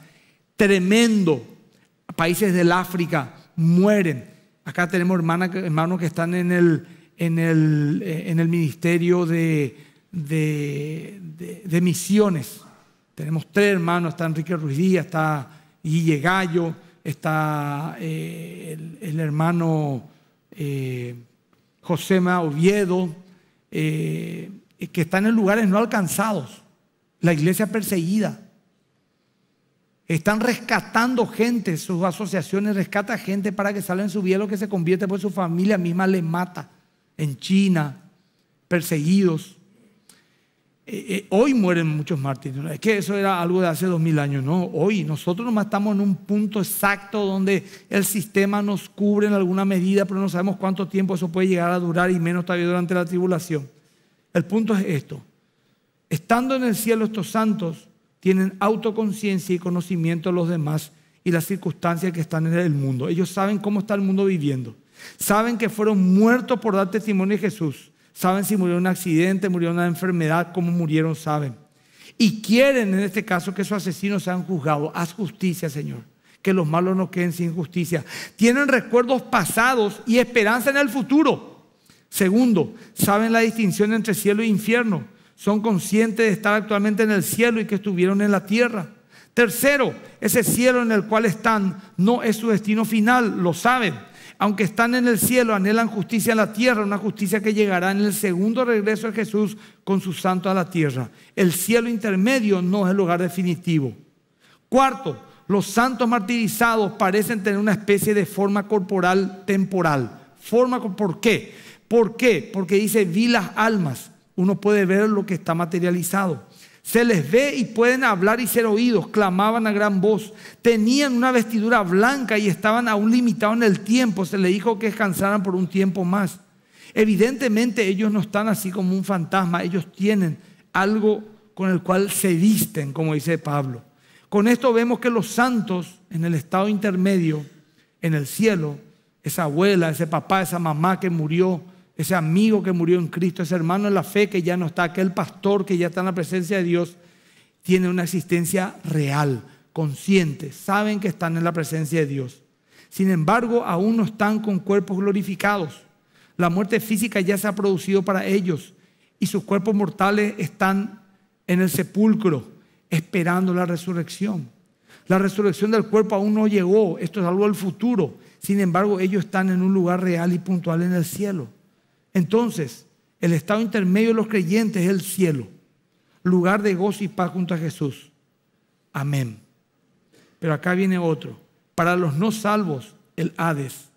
tremendo. Países del África mueren. Acá tenemos hermanos que están en el, en el, eh, ministerio de, misiones. Tenemos tres hermanos, está Enrique Ruiz Díaz, está Guille Gallo, está eh, el, hermano eh, Josema Oviedo, eh, que están en lugares no alcanzados, la iglesia perseguida están rescatando gente, sus asociaciones rescatan gente para que en su vida, que se convierte por pues, su familia misma le mata en China, perseguidos. Eh, eh, hoy mueren muchos mártires. Es que eso era algo de hace dos mil años, no. Hoy nosotros nomás estamos en un punto exacto donde el sistema nos cubre en alguna medida, pero no sabemos cuánto tiempo eso puede llegar a durar y menos todavía durante la tribulación. El punto es esto. Estando en el cielo estos santos, tienen autoconciencia y conocimiento de los demás y las circunstancias que están en el mundo. Ellos saben cómo está el mundo viviendo. Saben que fueron muertos por dar testimonio de Jesús. Saben si murió en un accidente, murió en una enfermedad, cómo murieron, saben. Y quieren en este caso que sus asesinos sean juzgados. Haz justicia, Señor. Que los malos no queden sin justicia. Tienen recuerdos pasados y esperanza en el futuro. Segundo, saben la distinción entre cielo e infierno son conscientes de estar actualmente en el cielo y que estuvieron en la tierra. Tercero, ese cielo en el cual están no es su destino final, lo saben. Aunque están en el cielo, anhelan justicia en la tierra, una justicia que llegará en el segundo regreso de Jesús con su santo a la tierra. El cielo intermedio no es el lugar definitivo. Cuarto, los santos martirizados parecen tener una especie de forma corporal temporal. Forma, ¿Por qué? ¿Por qué? Porque dice, vi las almas uno puede ver lo que está materializado. Se les ve y pueden hablar y ser oídos, clamaban a gran voz, tenían una vestidura blanca y estaban aún limitados en el tiempo, se les dijo que descansaran por un tiempo más. Evidentemente ellos no están así como un fantasma, ellos tienen algo con el cual se visten, como dice Pablo. Con esto vemos que los santos en el estado intermedio, en el cielo, esa abuela, ese papá, esa mamá que murió, ese amigo que murió en Cristo, ese hermano en la fe que ya no está, aquel pastor que ya está en la presencia de Dios, tiene una existencia real, consciente, saben que están en la presencia de Dios. Sin embargo, aún no están con cuerpos glorificados. La muerte física ya se ha producido para ellos y sus cuerpos mortales están en el sepulcro esperando la resurrección. La resurrección del cuerpo aún no llegó, esto es algo del futuro. Sin embargo, ellos están en un lugar real y puntual en el cielo. Entonces, el estado intermedio de los creyentes es el cielo, lugar de gozo y paz junto a Jesús. Amén. Pero acá viene otro. Para los no salvos, el Hades,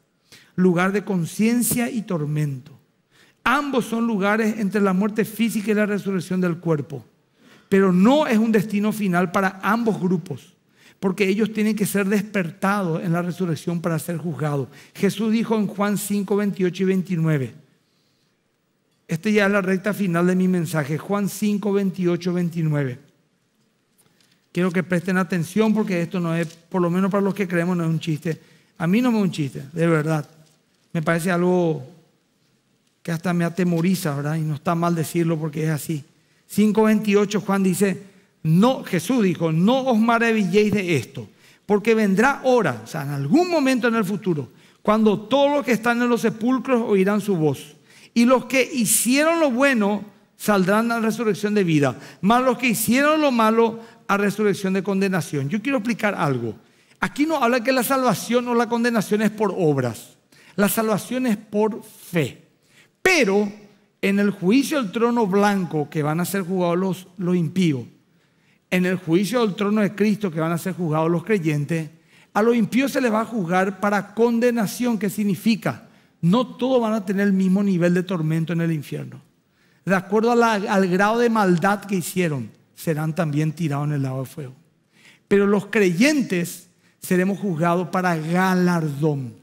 lugar de conciencia y tormento. Ambos son lugares entre la muerte física y la resurrección del cuerpo. Pero no es un destino final para ambos grupos, porque ellos tienen que ser despertados en la resurrección para ser juzgados. Jesús dijo en Juan 5, 28 y 29. Este ya es la recta final de mi mensaje, Juan 5, 28, 29. Quiero que presten atención porque esto no es, por lo menos para los que creemos, no es un chiste. A mí no me es un chiste, de verdad. Me parece algo que hasta me atemoriza, ¿verdad? Y no está mal decirlo porque es así. 5.28 Juan dice, no, Jesús dijo, no os maravilléis de esto, porque vendrá hora, o sea, en algún momento en el futuro, cuando todos los que están en los sepulcros oirán su voz y los que hicieron lo bueno saldrán a resurrección de vida, mas los que hicieron lo malo a resurrección de condenación. Yo quiero explicar algo. Aquí no habla que la salvación o la condenación es por obras. La salvación es por fe. Pero en el juicio del trono blanco que van a ser juzgados los, los impíos, en el juicio del trono de Cristo que van a ser juzgados los creyentes, a los impíos se les va a juzgar para condenación, ¿Qué significa no todos van a tener el mismo nivel de tormento en el infierno. De acuerdo al grado de maldad que hicieron, serán también tirados en el lago de fuego. Pero los creyentes seremos juzgados para galardón.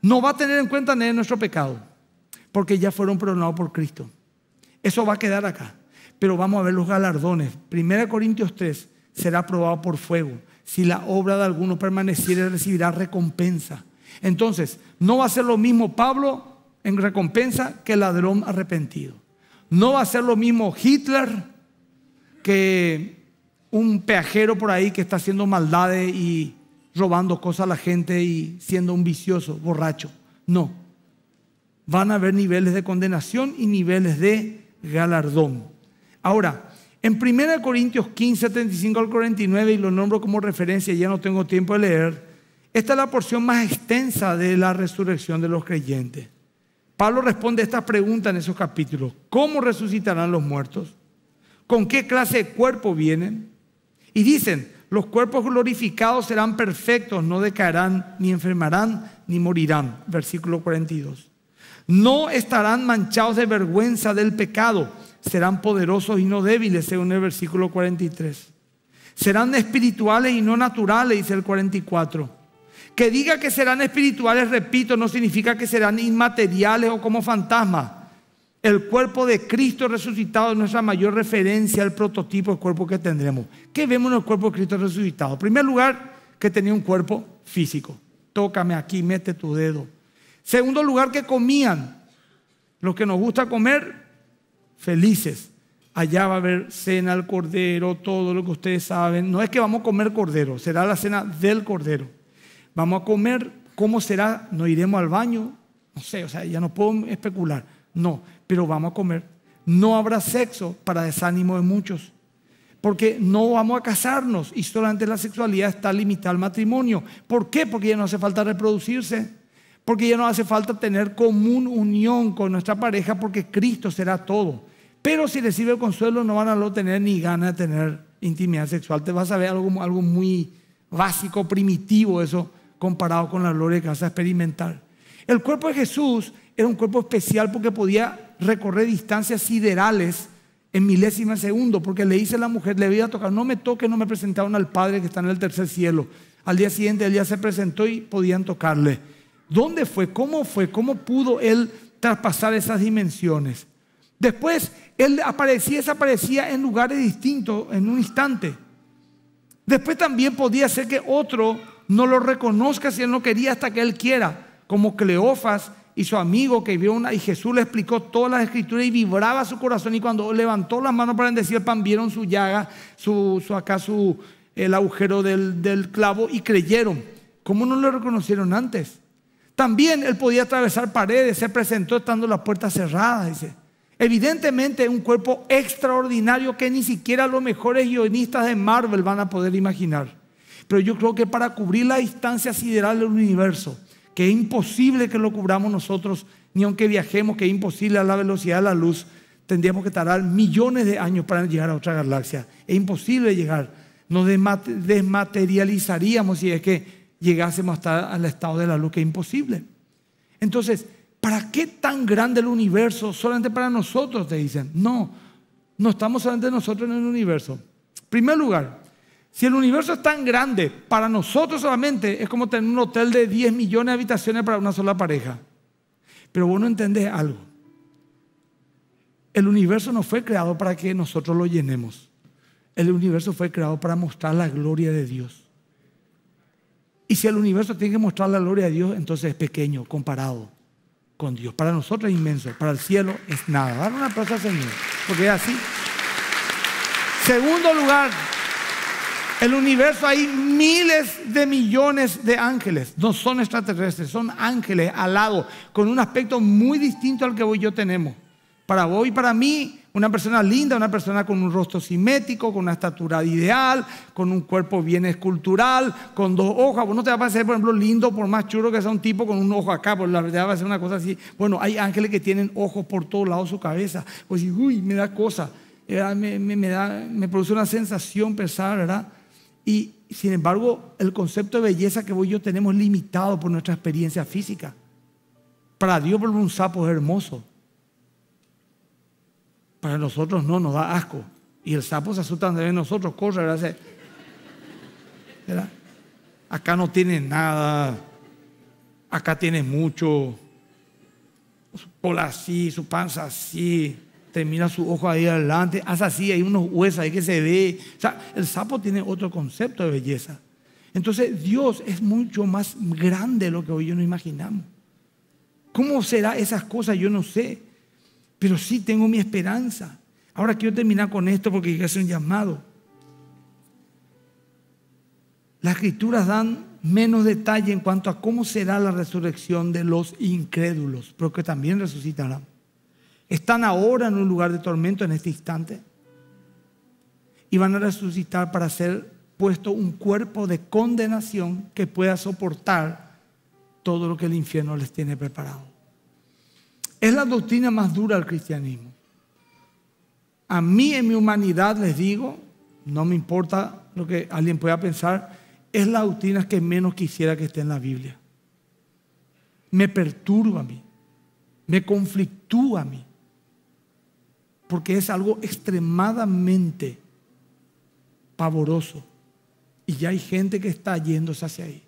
No va a tener en cuenta ni nuestro pecado, porque ya fueron perdonados por Cristo. Eso va a quedar acá. Pero vamos a ver los galardones. 1 Corintios 3 será probado por fuego. Si la obra de alguno permaneciere, recibirá recompensa. Entonces, no va a ser lo mismo Pablo en recompensa que ladrón arrepentido. No va a ser lo mismo Hitler que un peajero por ahí que está haciendo maldades y robando cosas a la gente y siendo un vicioso, borracho. No. Van a haber niveles de condenación y niveles de galardón. Ahora, en 1 Corintios 15, 35 al 49, y lo nombro como referencia, ya no tengo tiempo de leer, esta es la porción más extensa de la resurrección de los creyentes. Pablo responde a esta pregunta en esos capítulos. ¿Cómo resucitarán los muertos? ¿Con qué clase de cuerpo vienen? Y dicen, los cuerpos glorificados serán perfectos, no decaerán, ni enfermarán, ni morirán. Versículo 42. No estarán manchados de vergüenza del pecado, serán poderosos y no débiles, según el versículo 43. Serán espirituales y no naturales, dice el 44 que diga que serán espirituales, repito, no significa que serán inmateriales o como fantasmas. El cuerpo de Cristo resucitado es nuestra mayor referencia al prototipo del cuerpo que tendremos. ¿Qué vemos en el cuerpo de Cristo resucitado? En primer lugar, que tenía un cuerpo físico. Tócame aquí, mete tu dedo. Segundo lugar, que comían. Los que nos gusta comer, felices. Allá va a haber cena al cordero, todo lo que ustedes saben. No es que vamos a comer cordero, será la cena del cordero vamos a comer, ¿cómo será? ¿No iremos al baño? No sé, o sea, ya no puedo especular. No, pero vamos a comer. No habrá sexo para desánimo de muchos. Porque no vamos a casarnos y solamente la sexualidad está limitada al matrimonio. ¿Por qué? Porque ya no hace falta reproducirse. Porque ya no hace falta tener común unión con nuestra pareja porque Cristo será todo. Pero si recibe el consuelo no van a tener ni ganas de tener intimidad sexual. Te vas a ver algo, algo muy básico, primitivo eso comparado con la gloria que vas a experimentar. El cuerpo de Jesús era un cuerpo especial porque podía recorrer distancias siderales en milésimas de segundo, porque le dice a la mujer, le voy a tocar, no me toque, no me presentaron al Padre que está en el tercer cielo. Al día siguiente él ya se presentó y podían tocarle. ¿Dónde fue? ¿Cómo fue? ¿Cómo pudo él traspasar esas dimensiones? Después él aparecía, desaparecía en lugares distintos en un instante. Después también podía ser que otro no lo reconozca si él no quería hasta que él quiera, como Cleofas y su amigo que vio una, y Jesús le explicó todas las escrituras y vibraba su corazón y cuando levantó las manos para bendecir el pan, vieron su llaga, su, acá su, el agujero del, clavo y creyeron. ¿Cómo no lo reconocieron antes? También él podía atravesar paredes, se presentó estando las puertas cerradas, dice. Evidentemente un cuerpo extraordinario que ni siquiera los mejores guionistas de Marvel van a poder imaginar. Pero yo creo que para cubrir la distancia sideral del universo, que es imposible que lo cubramos nosotros, ni aunque viajemos, que es imposible a la velocidad de la luz, tendríamos que tardar millones de años para llegar a otra galaxia. Es imposible llegar. Nos desmaterializaríamos si es que llegásemos hasta el estado de la luz, que es imposible. Entonces, ¿para qué tan grande el universo? Solamente para nosotros, te dicen. No, no estamos solamente nosotros en el universo. En primer lugar, si el universo es tan grande, para nosotros solamente es como tener un hotel de 10 millones de habitaciones para una sola pareja. Pero vos no entendés algo. El universo no fue creado para que nosotros lo llenemos. El universo fue creado para mostrar la gloria de Dios. Y si el universo tiene que mostrar la gloria de Dios, entonces es pequeño comparado con Dios. Para nosotros es inmenso, para el cielo es nada. Dar una plaza al Señor, porque es así. Segundo lugar, el universo hay miles de millones de ángeles. No son extraterrestres, son ángeles al lado, con un aspecto muy distinto al que hoy yo tenemos. Para vos y para mí, una persona linda, una persona con un rostro simétrico, con una estatura ideal, con un cuerpo bien escultural, con dos ojos. Vos no te va a parecer, por ejemplo, lindo por más chulo que sea un tipo con un ojo acá, por la verdad va a ser una cosa así. Bueno, hay ángeles que tienen ojos por todos lados de su cabeza. Pues, uy, me da cosa, eh, me produce una sensación pesada, ¿verdad? Y sin embargo, el concepto de belleza que vos y yo tenemos limitado por nuestra experiencia física. Para Dios, por un sapo es hermoso. Para nosotros no, nos da asco. Y el sapo se asusta de nosotros, corre, ¿verdad? ¿verdad? Acá no tiene nada, acá tiene mucho, su cola así, su panza así, termina su ojo ahí adelante, hace así, hay unos huesos ahí que se ve. O sea, el sapo tiene otro concepto de belleza. Entonces Dios es mucho más grande de lo que hoy yo no imaginamos. ¿Cómo será esas cosas? Yo no sé. Pero sí tengo mi esperanza. Ahora quiero terminar con esto porque quiero hacer un llamado. Las escrituras dan menos detalle en cuanto a cómo será la resurrección de los incrédulos, pero que también resucitarán. Están ahora en un lugar de tormento en este instante. Y van a resucitar para ser puesto un cuerpo de condenación que pueda soportar todo lo que el infierno les tiene preparado. Es la doctrina más dura del cristianismo. A mí en mi humanidad les digo, no me importa lo que alguien pueda pensar, es la doctrina que menos quisiera que esté en la Biblia. Me perturba a mí, me conflictúa a mí porque es algo extremadamente pavoroso. Y ya hay gente que está yéndose hacia ahí.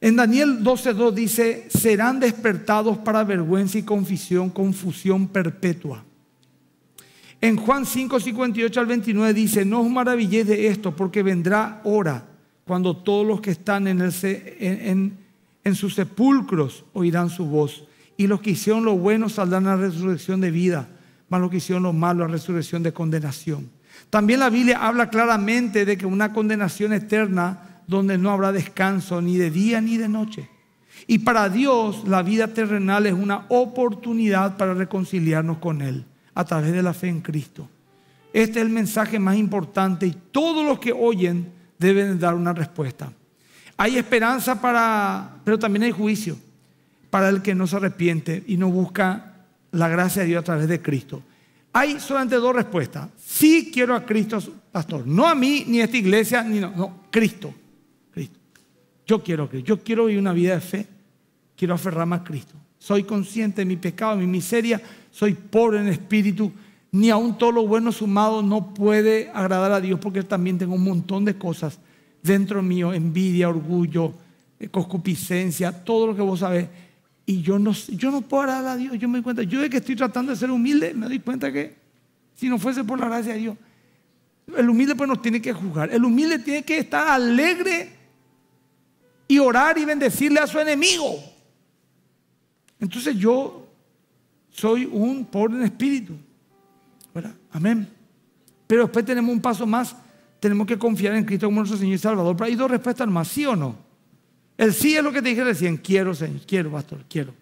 En Daniel 12.2 dice, serán despertados para vergüenza y confusión, confusión perpetua. En Juan 5.58 al 29 dice, no os maravilléis de esto, porque vendrá hora cuando todos los que están en, en sus sepulcros oirán su voz y los que hicieron lo buenos saldrán a la resurrección de vida, más los que hicieron lo malo a la resurrección de condenación. También la Biblia habla claramente de que una condenación eterna donde no habrá descanso ni de día ni de noche. Y para Dios la vida terrenal es una oportunidad para reconciliarnos con Él a través de la fe en Cristo. Este es el mensaje más importante y todos los que oyen deben dar una respuesta. Hay esperanza para, pero también hay juicio para el que no se arrepiente y no busca la gracia de Dios a través de Cristo. Hay solamente dos respuestas. Sí quiero a Cristo, pastor. No a mí, ni a esta iglesia, ni no. No, Cristo. Yo quiero a Cristo. Yo quiero vivir una vida de fe. Quiero aferrarme a Cristo. Soy consciente de mi pecado, de mi miseria. Soy pobre en espíritu. Ni aun todo lo bueno sumado no puede agradar a Dios porque también tengo un montón de cosas dentro mío. Envidia, orgullo, eh, concupiscencia, todo lo que vos sabés y yo no, yo no puedo agradar a Dios. Yo me doy cuenta, yo de que estoy tratando de ser humilde, me doy cuenta que si no fuese por la gracia de Dios, el humilde pues nos tiene que juzgar. El humilde tiene que estar alegre y orar y bendecirle a su enemigo. Entonces yo soy un pobre en espíritu. Amén. Pero después tenemos un paso más. Tenemos que confiar en Cristo como nuestro Señor y Salvador. Pero hay dos respuestas más, ¿sí o no? El sí es lo que te dije recién, quiero, Señor, quiero, pastor, quiero.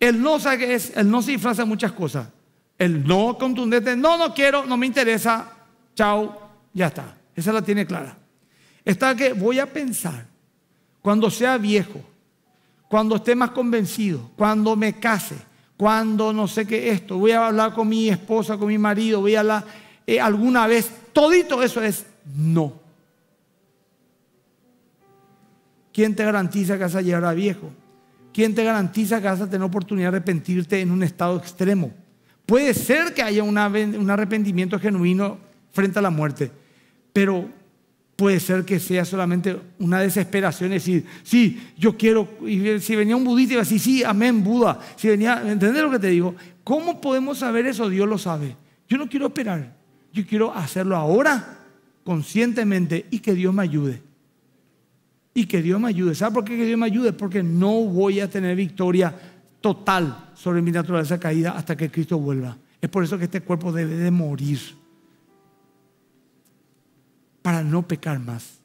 El no, es, el no se disfraza muchas cosas. El no contundente, no, no quiero, no me interesa, chao, ya está. Esa la tiene clara. Está que voy a pensar, cuando sea viejo, cuando esté más convencido, cuando me case, cuando no sé qué esto, voy a hablar con mi esposa, con mi marido, voy a hablar eh, alguna vez, todito eso es no. ¿Quién te garantiza que vas a llegar a viejo? ¿Quién te garantiza que vas a tener oportunidad de arrepentirte en un estado extremo? Puede ser que haya un arrepentimiento genuino frente a la muerte, pero puede ser que sea solamente una desesperación, es decir, sí, yo quiero, si venía un budista y a decir, sí, amén, Buda, si venía, ¿entendés lo que te digo? ¿Cómo podemos saber eso? Dios lo sabe. Yo no quiero esperar, yo quiero hacerlo ahora, conscientemente, y que Dios me ayude y que Dios me ayude. ¿Sabe por qué que Dios me ayude? Porque no voy a tener victoria total sobre mi naturaleza caída hasta que Cristo vuelva. Es por eso que este cuerpo debe de morir para no pecar más.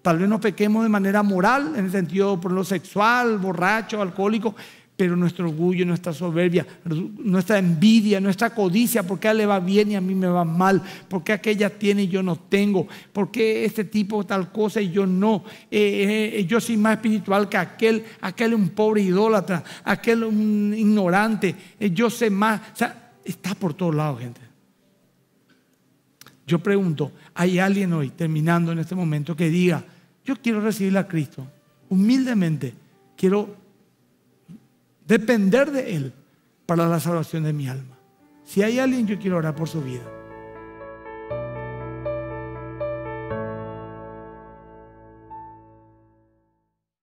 Tal vez no pequemos de manera moral, en el sentido por lo sexual, borracho, alcohólico, pero nuestro orgullo, nuestra soberbia, nuestra envidia, nuestra codicia, porque a él le va bien y a mí me va mal, porque aquella tiene y yo no tengo, porque este tipo tal cosa y yo no, eh, eh, yo soy más espiritual que aquel, aquel un pobre idólatra, aquel un ignorante, eh, yo sé más, o sea, está por todos lados, gente. Yo pregunto, ¿hay alguien hoy, terminando en este momento, que diga, yo quiero recibir a Cristo, humildemente, quiero depender de Él para la salvación de mi alma. Si hay alguien, yo quiero orar por su vida.